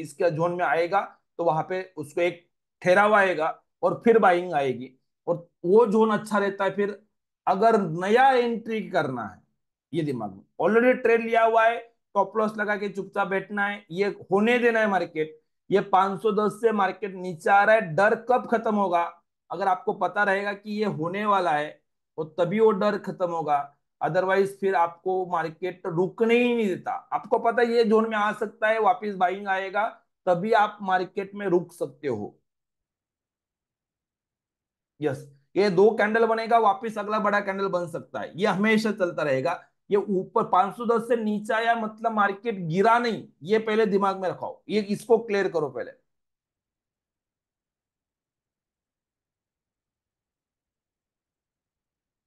इसके जोन में आएगा तो वहां पे उसको एक ठहराव आएगा और फिर बाइंग आएगी और वो जोन अच्छा रहता है फिर अगर नया एंट्री करना है ये दिमाग में ऑलरेडी ट्रेड लिया हुआ है टॉप लॉस लगा के चुपचाप बैठना है ये होने देना है मार्केट ये 510 से मार्केट नीचे आ रहा है डर कब खत्म होगा अगर आपको पता रहेगा कि ये होने वाला है तो तभी वो डर खत्म होगा अदरवाइज फिर आपको मार्केट रुकने ही नहीं देता आपको पता ये जोन में आ सकता है वापिस बाइंग आएगा तभी आप मार्केट में रुक सकते हो यस ये दो कैंडल बनेगा वापिस अगला बड़ा कैंडल बन सकता है ये हमेशा चलता रहेगा ये ऊपर 510 से नीचा या मतलब मार्केट गिरा नहीं ये पहले दिमाग में रखाओ ये इसको क्लियर करो पहले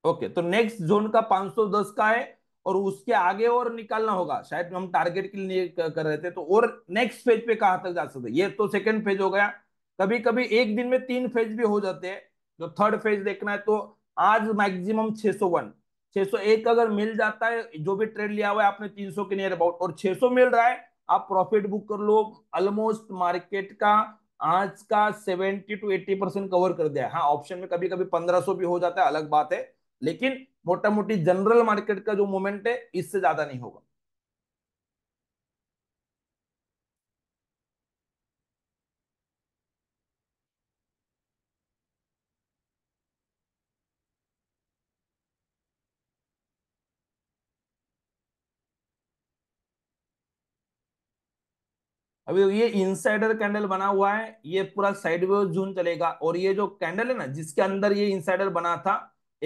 ओके तो नेक्स्ट जोन का 510 का है और उसके आगे और निकालना होगा शायद हम टारगेट के लिए कर रहे थे तो और नेक्स्ट फेज पे कहां तक जा सकते ये तो सेकंड फेज हो गया कभी कभी एक दिन में तीन फेज भी हो जाते हैं जो थर्ड फेज देखना है तो आज मैक्सिमम 601 601 अगर मिल जाता है जो भी ट्रेड लिया हुआ है आपने 300 के नियर अबाउट और 600 मिल रहा है आप प्रॉफिट बुक कर लो ऑलमोस्ट मार्केट का आज का 70 टू 80 परसेंट कवर कर दिया हाँ ऑप्शन में कभी कभी 1500 भी हो जाता है अलग बात है लेकिन मोटा मोटी जनरल मार्केट का जो मूवमेंट है इससे ज्यादा नहीं होगा अभी ये इनसाइडर कैंडल बना हुआ है ये पूरा साइडवेज जून चलेगा और ये जो कैंडल है ना जिसके अंदर ये इनसाइडर बना था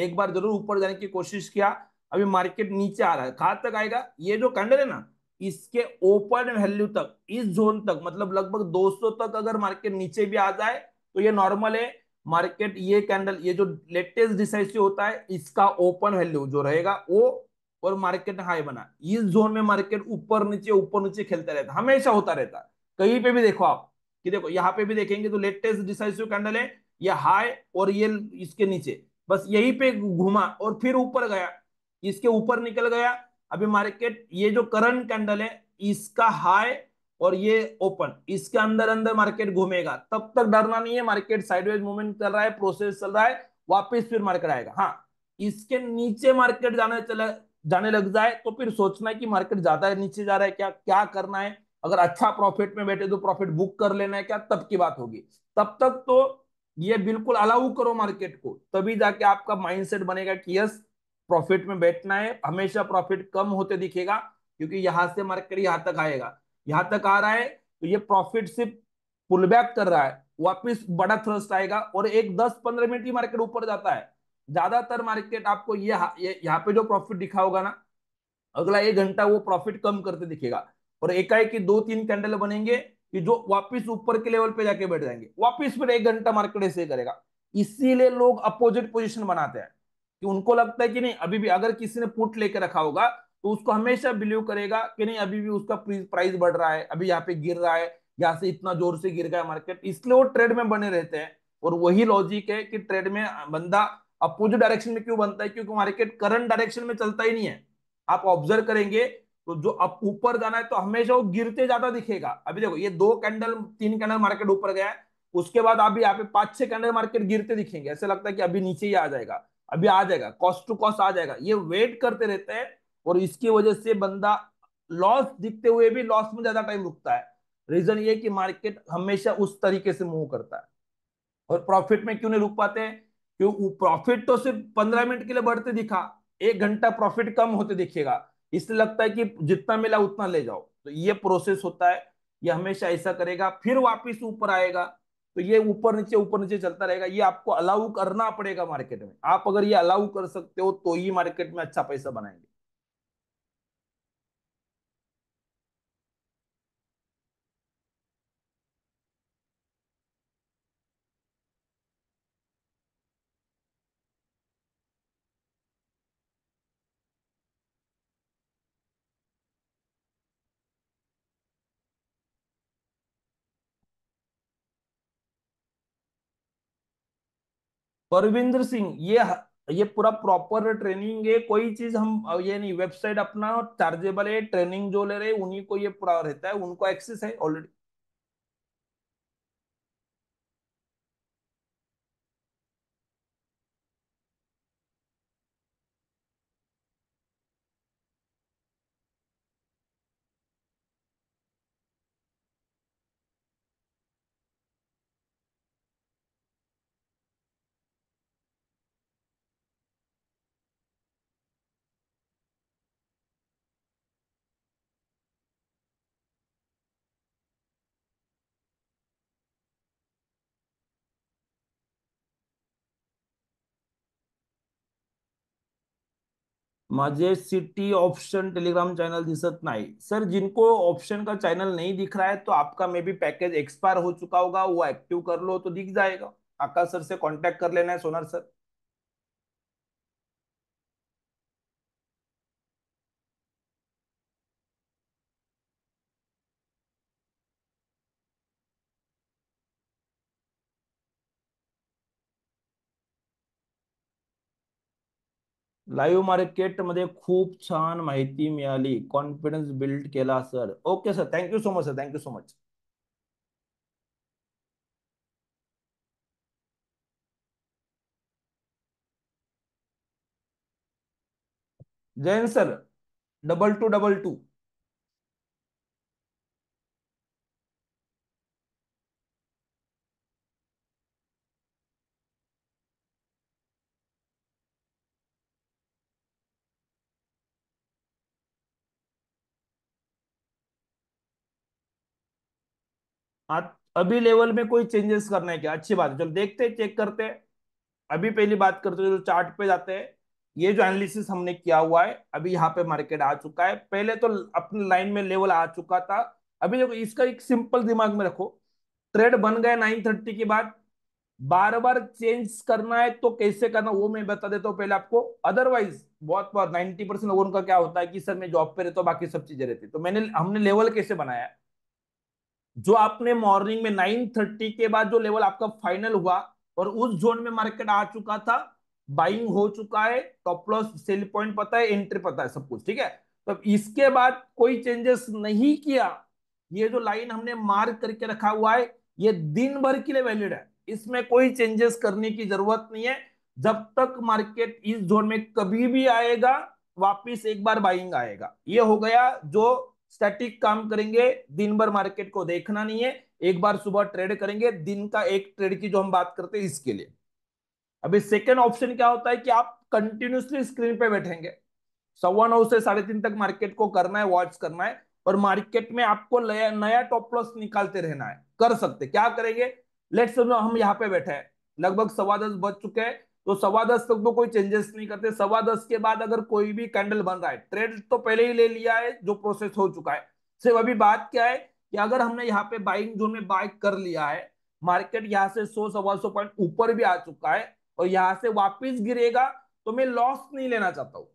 एक बार जरूर ऊपर जाने की कोशिश किया अभी मार्केट नीचे आ रहा है कहा तक आएगा ये जो कैंडल है ना इसके ओपन वैल्यू तक इस जोन तक मतलब लगभग 200 तक अगर मार्केट नीचे भी आ जाए तो ये नॉर्मल है मार्केट ये कैंडल ये जो लेटेस्ट डिसाइसिव होता है इसका ओपन वैल्यू जो रहेगा वो और मार्केट हाई बना इस जोन में मार्केट ऊपर नीचे ऊपर नीचे खेलता रहता हमेशा होता रहता कहीं पे भी देखो आप कि देखो यहाँ पे भी देखेंगे तो लेटेस्ट डिसाइसिव कैंडल है ये हाई और ये इसके नीचे बस यही पे घुमा और फिर ऊपर गया इसके ऊपर निकल गया अभी मार्केट ये जो करंट कैंडल है इसका हाई और ये ओपन इसके अंदर अंदर मार्केट घूमेगा तब तक डरना नहीं है मार्केट साइडवेज मूवमेंट कर रहा है प्रोसेस चल रहा है वापस फिर मार्केट आएगा हाँ इसके नीचे मार्केट जाना चला जाने लग जाए तो फिर सोचना है कि मार्केट ज्यादा नीचे जा रहा है क्या क्या करना है अगर अच्छा प्रॉफिट में बैठे तो प्रॉफिट बुक कर लेना है क्या तब की बात होगी तब तक तो ये बिल्कुल अलाउ करो मार्केट को तभी जाके आपका माइंडसेट बनेगा कि यस प्रॉफिट में बैठना है हमेशा प्रॉफिट कम होते दिखेगा क्योंकि यहां से मार्केट यहां तक आएगा यहां तक आ रहा है तो ये प्रॉफिट सिर्फ पुल बैक कर रहा है वापिस बड़ा थ्रस्ट आएगा और एक दस पंद्रह मिनट ही मार्केट ऊपर जाता है ज्यादातर मार्केट आपको ये यह, यहाँ पे जो प्रॉफिट दिखा होगा ना अगला एक घंटा वो प्रॉफिट कम करते दिखेगा और एकाएक दो तीन कैंडल बनेंगे कि जो वापस ऊपर के लेवल पे जाके बैठ जाएंगे वापस फिर एक घंटा मार्केट ऐसे करेगा इसीलिए लोग अपोजिट पोजिशन बनाते हैं कि उनको लगता है कि नहीं अभी भी अगर किसी ने पुट लेकर रखा होगा तो उसको हमेशा बिलीव करेगा कि नहीं अभी भी उसका प्राइस बढ़ रहा है अभी यहाँ पे गिर रहा है यहाँ से इतना जोर से गिर गया मार्केट इसलिए वो ट्रेड में बने रहते हैं और वही लॉजिक है कि ट्रेड में बंदा अपोजिट डायरेक्शन में क्यों बनता है क्योंकि मार्केट करंट डायरेक्शन में चलता ही नहीं है आप ऑब्जर्व करेंगे तो जो अब ऊपर जाना है तो हमेशा वो गिरते ज्यादा दिखेगा अभी देखो ये दो कैंडल तीन कैंडल मार्केट ऊपर गया है उसके बाद अभी यहाँ पे पांच छह कैंडल मार्केट गिरते दिखेंगे ऐसे लगता है कि अभी नीचे ही आ जाएगा अभी आ जाएगा कॉस्ट टू कॉस्ट आ जाएगा ये वेट करते रहते हैं और इसकी वजह से बंदा लॉस दिखते हुए भी लॉस में ज्यादा टाइम रुकता है रीजन ये कि मार्केट हमेशा उस तरीके से मूव करता है और प्रॉफिट में क्यों नहीं रुक पाते हैं क्यों प्रॉफिट तो सिर्फ पंद्रह मिनट के लिए बढ़ते दिखा एक घंटा प्रॉफिट कम होते दिखेगा इससे लगता है कि जितना मिला उतना ले जाओ तो ये प्रोसेस होता है ये हमेशा ऐसा करेगा फिर वापिस ऊपर आएगा तो ये ऊपर नीचे ऊपर नीचे चलता रहेगा ये आपको अलाउ करना पड़ेगा मार्केट में आप अगर ये अलाउ कर सकते हो तो ही मार्केट में अच्छा पैसा बनाएंगे परविंदर सिंह ये ये पूरा प्रॉपर ट्रेनिंग है कोई चीज हम ये नहीं वेबसाइट अपना चार्जेबल है ट्रेनिंग जो ले रहे उन्हीं को ये पूरा रहता है उनको एक्सेस है ऑलरेडी मजे सिटी ऑप्शन टेलीग्राम चैनल दिसत नहीं सर जिनको ऑप्शन का चैनल नहीं दिख रहा है तो आपका मे बी पैकेज एक्सपायर हो चुका होगा वो एक्टिव कर लो तो दिख जाएगा आकाश सर से कांटेक्ट कर लेना है सोनार सर लाईव्ह मार्केटमध्ये खूप छान माहिती मिळाली कॉन्फिडन्स बिल्ड केला sir okay sir thank you so much sir thank you so much Jayant sir double two double two हाँ, अभी लेवल में कोई चेंजेस है क्या अच्छी बात है चलो देखते हैं चेक करते हैं अभी पहली बात करते हैं चार्ट पे जाते हैं ये जो एनालिसिस हमने किया हुआ है अभी यहाँ पे मार्केट आ चुका है पहले तो अपने लाइन में लेवल आ चुका था अभी देखो इसका एक सिंपल दिमाग में रखो ट्रेड बन गए नाइन थर्टी के बाद बार बार चेंज करना है तो कैसे करना वो मैं बता देता हूँ पहले आपको अदरवाइज बहुत बार नाइनटी परसेंट लोगों का क्या होता है कि सर मैं जॉब पे रहता हूँ बाकी सब चीजें रहती तो मैंने हमने लेवल कैसे बनाया जो आपने मॉर्निंग में 9:30 के बाद जो लेवल आपका फाइनल हुआ और उस जोन में मार्केट आ चुका था बाइंग हो चुका है टॉप लॉस सेल पॉइंट पता है एंट्री पता है सब कुछ ठीक है तो इसके बाद कोई चेंजेस नहीं किया ये जो लाइन हमने मार्क करके रखा हुआ है ये दिन भर के लिए वैलिड है इसमें कोई चेंजेस करने की जरूरत नहीं है जब तक मार्केट इस जोन में कभी भी आएगा वापिस एक बार बाइंग आएगा ये हो गया जो स्टैटिक काम करेंगे दिन भर मार्केट को देखना नहीं है एक बार सुबह ट्रेड करेंगे दिन का एक ट्रेड की जो हम बात करते हैं इसके लिए अभी सेकेंड ऑप्शन क्या होता है कि आप कंटिन्यूसली स्क्रीन पे बैठेंगे सवा नौ से साढ़े तीन तक मार्केट को करना है वॉच करना है और मार्केट में आपको नया टॉप लॉस निकालते रहना है कर सकते क्या करेंगे लेट्स हम यहाँ पे बैठे हैं लगभग सवा दस बज चुके हैं तो सवा दस तक तो कोई चेंजेस नहीं करते सवा दस के बाद अगर कोई भी कैंडल बन रहा है ट्रेड तो पहले ही ले लिया है जो प्रोसेस हो चुका है सिर्फ अभी बात क्या है कि अगर हमने यहाँ पे बाइंग जोन में बाय कर लिया है मार्केट यहाँ से सौ सवा सौ पॉइंट ऊपर भी आ चुका है और यहाँ से वापिस गिरेगा तो मैं लॉस नहीं लेना चाहता हूँ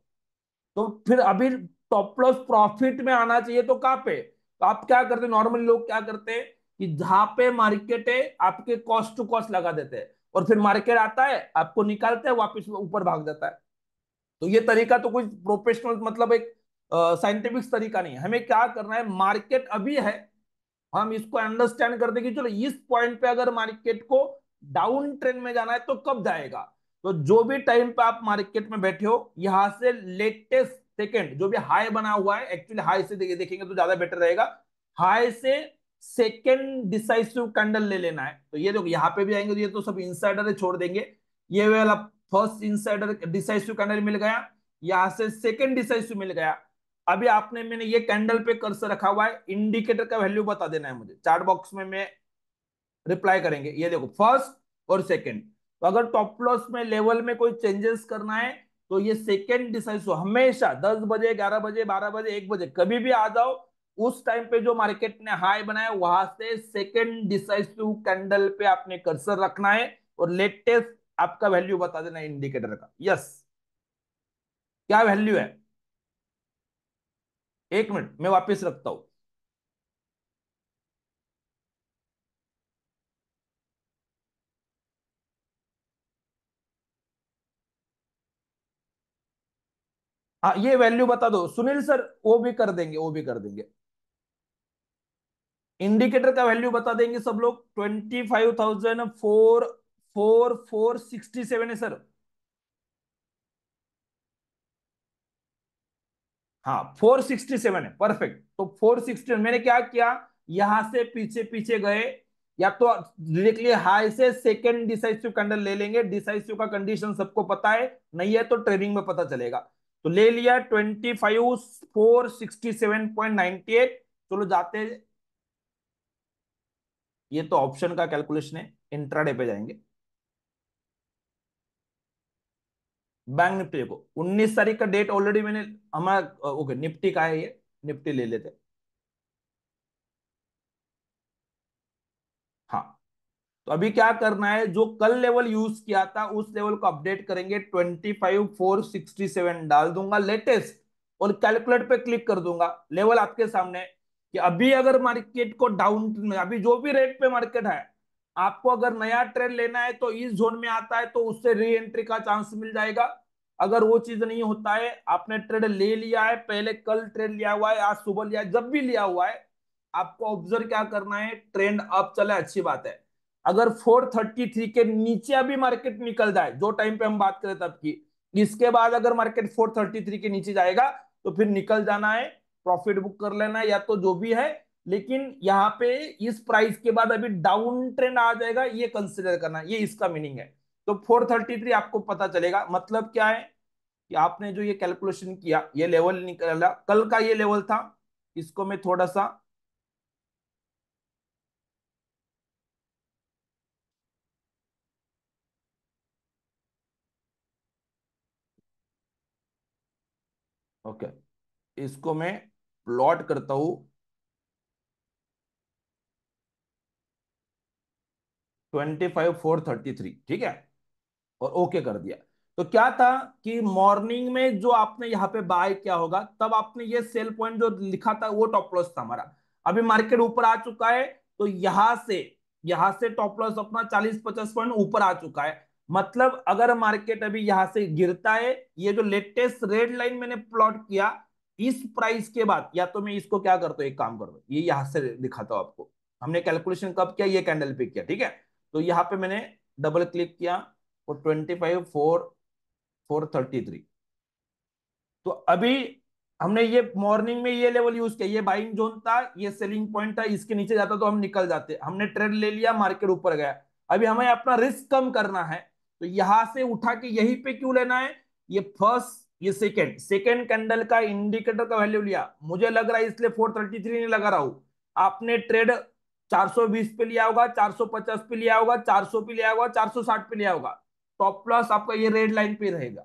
तो फिर अभी टॉप लॉस प्रॉफिट में आना चाहिए तो कहाँ पे तो आप क्या करते नॉर्मली लोग क्या करते हैं कि जहां पे मार्केट है आपके कॉस्ट टू कॉस्ट लगा देते हैं और फिर मार्केट आता है आपको निकालता है वापस ऊपर भाग जाता है तो ये तरीका तो कोई प्रोफेशनल मतलब एक साइंटिफिक तरीका नहीं है हमें क्या करना है मार्केट अभी है हम इसको अंडरस्टैंड करते कि चलो इस पॉइंट पे अगर मार्केट को डाउन ट्रेंड में जाना है तो कब जाएगा तो जो भी टाइम पे आप मार्केट में बैठे हो यहां से लेटेस्ट सेकेंड जो भी हाई बना हुआ है एक्चुअली हाई से देखेंगे तो ज्यादा बेटर रहेगा हाई से सेकेंड डिसाइसिव कैंडल ले लेना है तो ये देखो यहाँ पे भी आएंगे तो ये तो सब इनसाइडर है छोड़ देंगे ये वाला फर्स्ट इनसाइडर डिसाइसिव कैंडल मिल गया यहां से सेकेंड डिसाइसिव मिल गया अभी आपने मैंने ये कैंडल पे कर्सर रखा हुआ है इंडिकेटर का वैल्यू बता देना है मुझे चार्ट बॉक्स में मैं रिप्लाई करेंगे ये देखो फर्स्ट और सेकेंड तो अगर टॉप लॉस में लेवल में कोई चेंजेस करना है तो ये सेकेंड डिसाइसिव हमेशा दस बजे ग्यारह बजे बारह बजे एक बजे कभी भी आ जाओ उस टाइम पे जो मार्केट ने हाई बनाया वहां से सेकेंड डिसाइसिव कैंडल पे आपने कर्सर रखना है और लेटेस्ट आपका वैल्यू बता देना इंडिकेटर का यस क्या वैल्यू है एक मिनट मैं वापस रखता हूं हाँ ये वैल्यू बता दो सुनील सर वो भी कर देंगे वो भी कर देंगे इंडिकेटर का वैल्यू बता देंगे सब लोग twenty five thousand four four four sixty seven है सर हाँ फोर सिक्सटी सेवन है परफेक्ट तो फोर सिक्सटी मैंने क्या किया यहां से पीछे पीछे गए या तो डायरेक्टली हाई से सेकेंड डिसाइसिव कैंडल ले लेंगे डिसाइसिव का कंडीशन सबको पता है नहीं है तो ट्रेडिंग में पता चलेगा तो ले लिया twenty five four sixty seven point ninety eight चलो जाते हैं ये तो ऑप्शन का कैलकुलेशन है इंट्राडे पे जाएंगे बैंक निफ्टी देखो 19 तारीख का डेट ऑलरेडी मैंने हमारा ओके निफ्टी का है ये निफ्टी ले लेते हाँ तो अभी क्या करना है जो कल लेवल यूज किया था उस लेवल को अपडेट करेंगे twenty five four sixty seven डाल दूंगा लेटेस्ट और कैलकुलेट पे क्लिक कर दूंगा लेवल आपके सामने कि अभी अगर मार्केट को डाउन अभी जो भी रेट पे मार्केट है आपको अगर नया ट्रेड लेना है तो इस जोन में आता है तो उससे री एंट्री का चांस मिल जाएगा अगर वो चीज नहीं होता है आपने ट्रेड ले लिया है पहले कल ट्रेड लिया हुआ है आज सुबह लिया जब भी लिया हुआ है आपको ऑब्जर्व क्या करना है ट्रेंड अप चले अच्छी बात है अगर 433 के नीचे अभी मार्केट निकल जाए जो टाइम पे हम बात करें तब की इसके बाद अगर मार्केट 433 के नीचे जाएगा तो फिर निकल जाना है प्रॉफिट बुक कर लेना या तो जो भी है लेकिन यहाँ पे इस प्राइस के बाद अभी डाउन ट्रेंड आ जाएगा ये कंसिडर करना ये इसका मीनिंग है तो 433 आपको पता चलेगा मतलब क्या है कि आपने जो ये कैलकुलेशन किया ये लेवल निकला कल का ये लेवल था इसको मैं थोड़ा सा ओके okay. इसको मैं प्लॉट करता हूं twenty five four thirty three ठीक है और ओके कर दिया तो क्या था कि मॉर्निंग में जो आपने यहां पे बाय किया होगा तब आपने ये सेल पॉइंट जो लिखा था वो टॉप लॉस था हमारा अभी मार्केट ऊपर आ चुका है तो यहां से यहां से टॉप लॉस अपना चालीस पचास पॉइंट ऊपर आ चुका है मतलब अगर मार्केट अभी यहां से गिरता है ये जो लेटेस्ट रेड लाइन मैंने प्लॉट किया इस प्राइस के बाद या तो मैं इसको क्या करता हूँ एक काम करता दो ये यहां से दिखाता हूं आपको हमने कैलकुलेशन कब किया ये कैंडल पिक किया ठीक है तो यहाँ पे मैंने डबल क्लिक किया और twenty five four four thirty three तो अभी हमने ये मॉर्निंग में ये लेवल यूज किया ये बाइंग जोन था ये सेलिंग पॉइंट था इसके नीचे जाता तो हम निकल जाते हमने ट्रेड ले लिया मार्केट ऊपर गया अभी हमें अपना रिस्क कम करना है तो यहां से उठा के यही पे क्यों लेना है ये फर्स्ट ये सेकेंड सेकेंड कैंडल का इंडिकेटर का वैल्यू लिया मुझे लग रहा है इसलिए फोर थर्टी थ्री नहीं लगा रहा हूं आपने ट्रेड 420 पे लिया होगा 450 पे लिया होगा 400 पे लिया होगा 460 पे लिया होगा टॉप प्लस आपका ये रेड लाइन पे रहेगा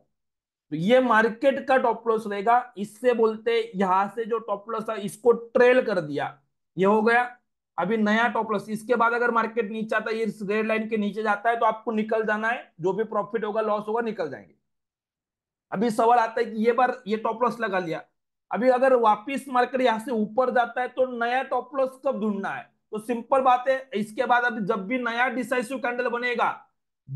तो ये मार्केट का टॉप प्लस रहेगा इससे बोलते यहां से जो टॉप प्लस था इसको ट्रेल कर दिया ये हो गया अभी नया टॉप लॉस इसके बाद अगर मार्केट नीचे आता है इस रेड लाइन के नीचे जाता है तो आपको निकल जाना है जो भी प्रॉफिट होगा लॉस होगा निकल जाएंगे अभी सवाल आता है कि ये बार ये टॉप लॉस लगा लिया अभी अगर वापिस मार्केट यहाँ से ऊपर जाता है तो नया टॉप लॉस कब ढूंढना है तो सिंपल बात है इसके बाद अभी जब भी नया डिसाइसिव कैंडल बनेगा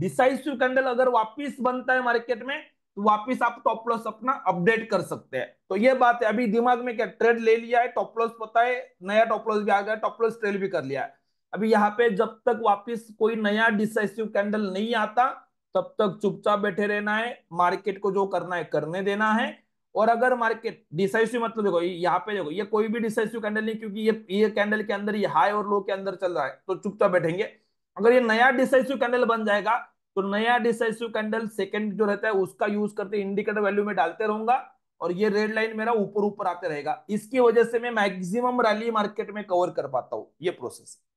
डिसाइसिव कैंडल अगर वापिस बनता है मार्केट में तो वापिस आप टॉप लॉस अपना अपडेट कर सकते हैं तो ये बात है अभी दिमाग में क्या ट्रेड ले लिया है टॉप लॉस पता है नया टॉप लॉस भी आ गया टॉप लॉस ट्रेड भी कर लिया है अभी यहाँ पे जब तक वापिस कोई नया डिसाइसिव कैंडल नहीं आता तब तक चुपचाप बैठे रहना है मार्केट को जो करना है करने देना है और अगर मार्केट डिसाइसिव मतलब देखो यहाँ पे देखो ये कोई भी डिसाइसिव कैंडल नहीं क्योंकि ये ये कैंडल के अंदर ये हाई और लो के अंदर चल रहा है तो चुपचाप बैठेंगे अगर ये नया डिसाइसिव कैंडल बन जाएगा तो नया डिसाइसिव कैंडल सेकंड जो रहता है उसका यूज करते इंडिकेटर वैल्यू में डालते रहूंगा और ये रेड लाइन मेरा ऊपर ऊपर आते रहेगा इसकी वजह से मैं मैक्सिमम रैली मार्केट में कवर कर पाता हूँ ये प्रोसेस है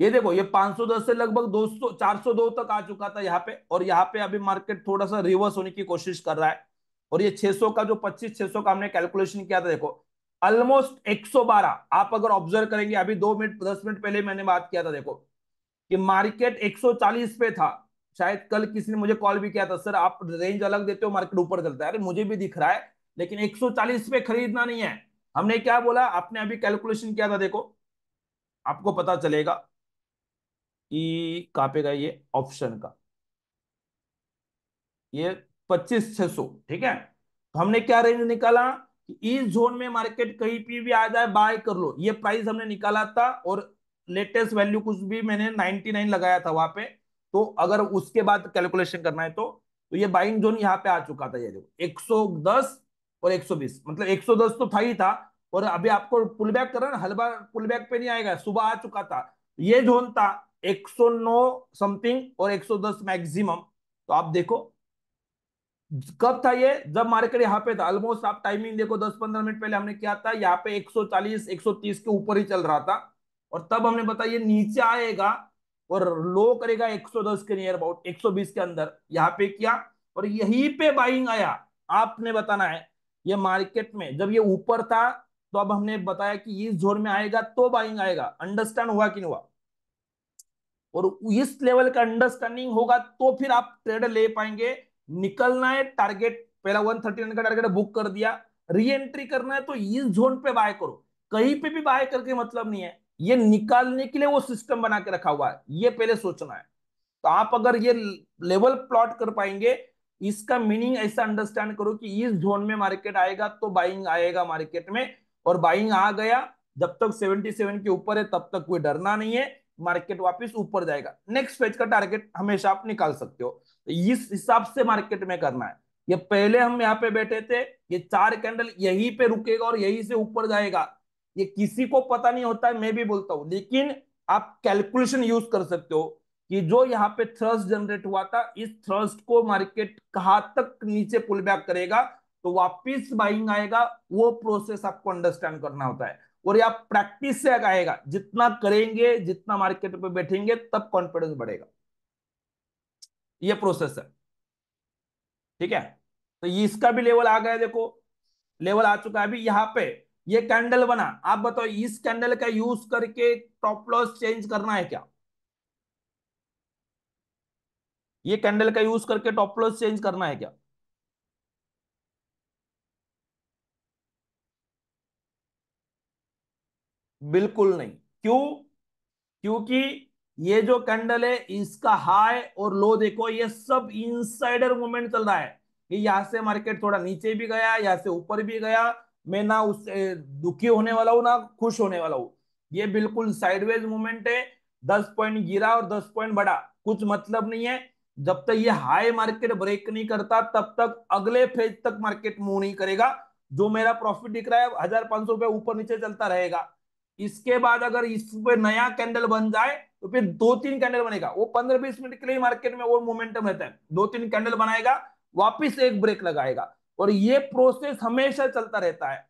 ये देखो ये 510 से लगभग 200 402 तक आ चुका था यहाँ पे और यहाँ पे अभी मार्केट थोड़ा सा रिवर्स होने की कोशिश कर रहा है और ये 600 का जो 25 600 का हमने कैलकुलेशन किया था देखो ऑलमोस्ट 112 आप अगर ऑब्जर्व करेंगे अभी दो मिनट दस मिनट पहले मैंने बात किया था देखो कि मार्केट 140 पे था शायद कल किसी ने मुझे कॉल भी किया था सर आप रेंज अलग देते हो मार्केट ऊपर चलता है अरे मुझे भी दिख रहा है लेकिन एक पे खरीदना नहीं है हमने क्या बोला आपने अभी कैलकुलेशन किया था देखो आपको पता चलेगा ई कहा पे गए ये ऑप्शन का ये पच्चीस छह सौ ठीक है तो हमने क्या रेंज निकाला इस जोन में मार्केट कहीं पे भी आ जाए बाय कर लो ये प्राइस हमने निकाला था और लेटेस्ट वैल्यू कुछ भी मैंने 99 लगाया था वहां पे तो अगर उसके बाद कैलकुलेशन करना है तो तो ये बाइंग जोन यहाँ पे आ चुका था ये देखो 110 और 120 मतलब 110 तो था ही था और अभी आपको पुल बैक करना हल बार पुल बैक पे नहीं आएगा सुबह आ चुका था ये जोन था 109 समथिंग और 110 मैक्सिमम तो आप देखो कब था ये जब मार्केट यहाँ पे था ऑलमोस्ट आप टाइमिंग देखो 10-15 मिनट पहले हमने क्या था यहाँ पे 140 130 के ऊपर ही चल रहा था और तब हमने बताया नीचे आएगा और लो करेगा 110 के नियर अबाउट 120 के अंदर यहाँ पे किया और यही पे बाइंग आया आपने बताना है ये मार्केट में जब ये ऊपर था तो अब हमने बताया कि इस जोन में आएगा तो बाइंग आएगा अंडरस्टैंड हुआ कि नहीं हुआ और इस लेवल का अंडरस्टैंडिंग होगा तो फिर आप ट्रेड ले पाएंगे निकलना है टारगेट पहला 139 का टारगेट बुक कर दिया री एंट्री करना है तो इस जोन पे बाय करो कहीं पे भी बाय करके मतलब नहीं है ये निकालने के लिए वो सिस्टम बना के रखा हुआ है ये पहले सोचना है तो आप अगर ये लेवल प्लॉट कर पाएंगे इसका मीनिंग ऐसा अंडरस्टैंड करो कि इस जोन में मार्केट आएगा तो बाइंग आएगा मार्केट में और बाइंग आ गया जब तक 77 के ऊपर है तब तक कोई डरना नहीं है मार्केट वापस ऊपर जाएगा नेक्स्ट फेज का टारगेट हमेशा आप निकाल सकते हो तो इस हिसाब से मार्केट में करना है ये पहले हम यहाँ पे बैठे थे ये चार कैंडल यहीं पे रुकेगा और यहीं से ऊपर जाएगा ये किसी को पता नहीं होता है मैं भी बोलता हूं लेकिन आप कैलकुलेशन यूज कर सकते हो कि जो यहाँ पे थ्रस्ट जनरेट हुआ था इस थ्रस्ट को मार्केट कहा तक नीचे पुल बैक करेगा तो वापिस बाइंग आएगा वो प्रोसेस आपको अंडरस्टैंड करना होता है और ये आप प्रैक्टिस से आएगा जितना करेंगे जितना मार्केट पे बैठेंगे तब कॉन्फिडेंस बढ़ेगा ये प्रोसेस है ठीक है तो ये इसका भी लेवल आ गया देखो लेवल आ चुका है अभी यहाँ पे ये कैंडल बना आप बताओ इस कैंडल का यूज करके टॉप लॉस चेंज करना है क्या ये कैंडल का यूज करके टॉप लॉस चेंज करना है क्या बिल्कुल नहीं क्यों क्योंकि ये जो कैंडल है इसका हाई और लो देखो ये सब इनसाइडर मूवमेंट चल रहा है यहां से मार्केट थोड़ा नीचे भी गया यहाँ से ऊपर भी गया मैं ना उस दुखी होने वाला हूँ ना खुश होने वाला हूँ ये बिल्कुल साइडवेज मूवमेंट है दस पॉइंट गिरा और दस पॉइंट बढ़ा कुछ मतलब नहीं है जब तक ये हाई मार्केट ब्रेक नहीं करता तब तक अगले फेज तक मार्केट मूव नहीं करेगा जो मेरा प्रॉफिट दिख रहा है हजार पांच सौ रुपया ऊपर नीचे चलता रहेगा इसके बाद अगर इस पे नया कैंडल बन जाए तो फिर दो तीन कैंडल बनेगा वो पंद्रह बीस मिनट के लिए मार्केट में वो मोमेंटम रहता है दो तीन कैंडल बनाएगा वापिस एक ब्रेक लगाएगा और ये प्रोसेस हमेशा चलता रहता है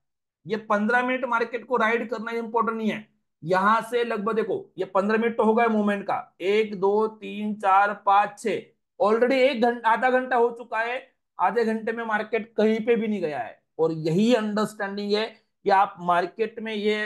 ये पंद्रह मिनट मार्केट को राइड करना इंपॉर्टेंट नहीं है यहां से लगभग देखो ये पंद्रह मिनट तो होगा मूवमेंट का एक दो तीन चार पांच छह ऑलरेडी एक घंटा आधा घंटा हो चुका है आधे घंटे में मार्केट कहीं पे भी नहीं गया है और यही अंडरस्टैंडिंग है कि आप मार्केट में ये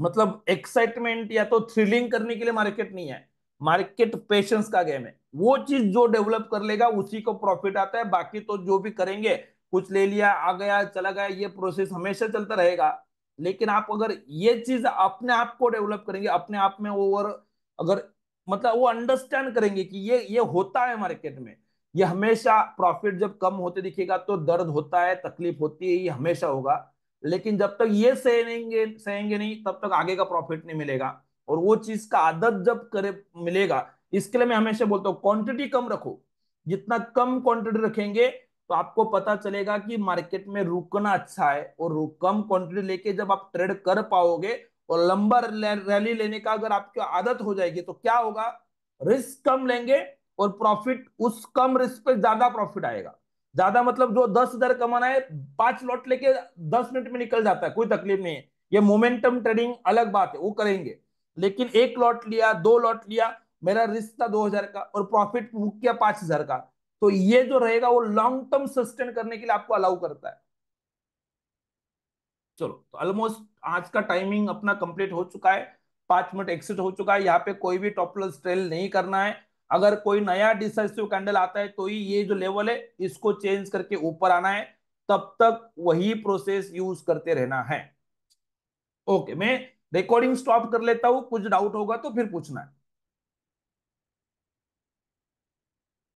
मतलब एक्साइटमेंट या तो थ्रिलिंग करने के लिए मार्केट नहीं है मार्केट पेशेंस का गेम है वो चीज जो डेवलप कर लेगा उसी को प्रॉफिट आता है बाकी तो जो भी करेंगे कुछ ले लिया आ गया चला गया ये प्रोसेस हमेशा चलता रहेगा लेकिन आप अगर ये चीज अपने आप को डेवलप करेंगे अपने आप में ओवर अगर मतलब वो अंडरस्टैंड करेंगे कि ये ये होता है मार्केट में ये हमेशा प्रॉफिट जब कम होते दिखेगा तो दर्द होता है तकलीफ होती है ये हमेशा होगा लेकिन जब तक ये सहेंगे सहेंगे नहीं तब तक आगे का प्रॉफिट नहीं मिलेगा और वो चीज का आदत जब करे मिलेगा इसके लिए मैं हमेशा बोलता हूँ क्वांटिटी कम रखो जितना कम क्वांटिटी रखेंगे तो आपको पता चलेगा कि मार्केट में रुकना अच्छा है और कम क्वांटिटी लेके जब आप ट्रेड कर पाओगे और लंबा रैली लेने का अगर आपकी आदत हो जाएगी तो क्या होगा रिस्क कम लेंगे और प्रॉफिट उस कम रिस्क पे ज्यादा प्रॉफिट आएगा ज्यादा मतलब जो दस हजार कमाना है पांच लॉट लेके दस मिनट में निकल जाता है कोई तकलीफ नहीं है ये मोमेंटम ट्रेडिंग अलग बात है वो करेंगे लेकिन एक लॉट लिया दो लॉट लिया मेरा रिस्क था दो हजार का और प्रॉफिट बुक किया पांच हजार का तो ये जो रहेगा वो लॉन्ग टर्म सस्टेन करने के लिए आपको अलाउ करता है चलो तो ऑलमोस्ट आज का टाइमिंग अपना कंप्लीट हो चुका है पांच मिनट एक्सिट हो चुका है यहाँ पे कोई भी टॉपलस ट्रेल नहीं करना है अगर कोई नया डिसाइसिव कैंडल आता है तो ही ये जो लेवल है इसको चेंज करके ऊपर आना है तब तक वही प्रोसेस यूज करते रहना है ओके मैं रिकॉर्डिंग स्टॉप कर लेता हूं कुछ डाउट होगा तो फिर पूछना है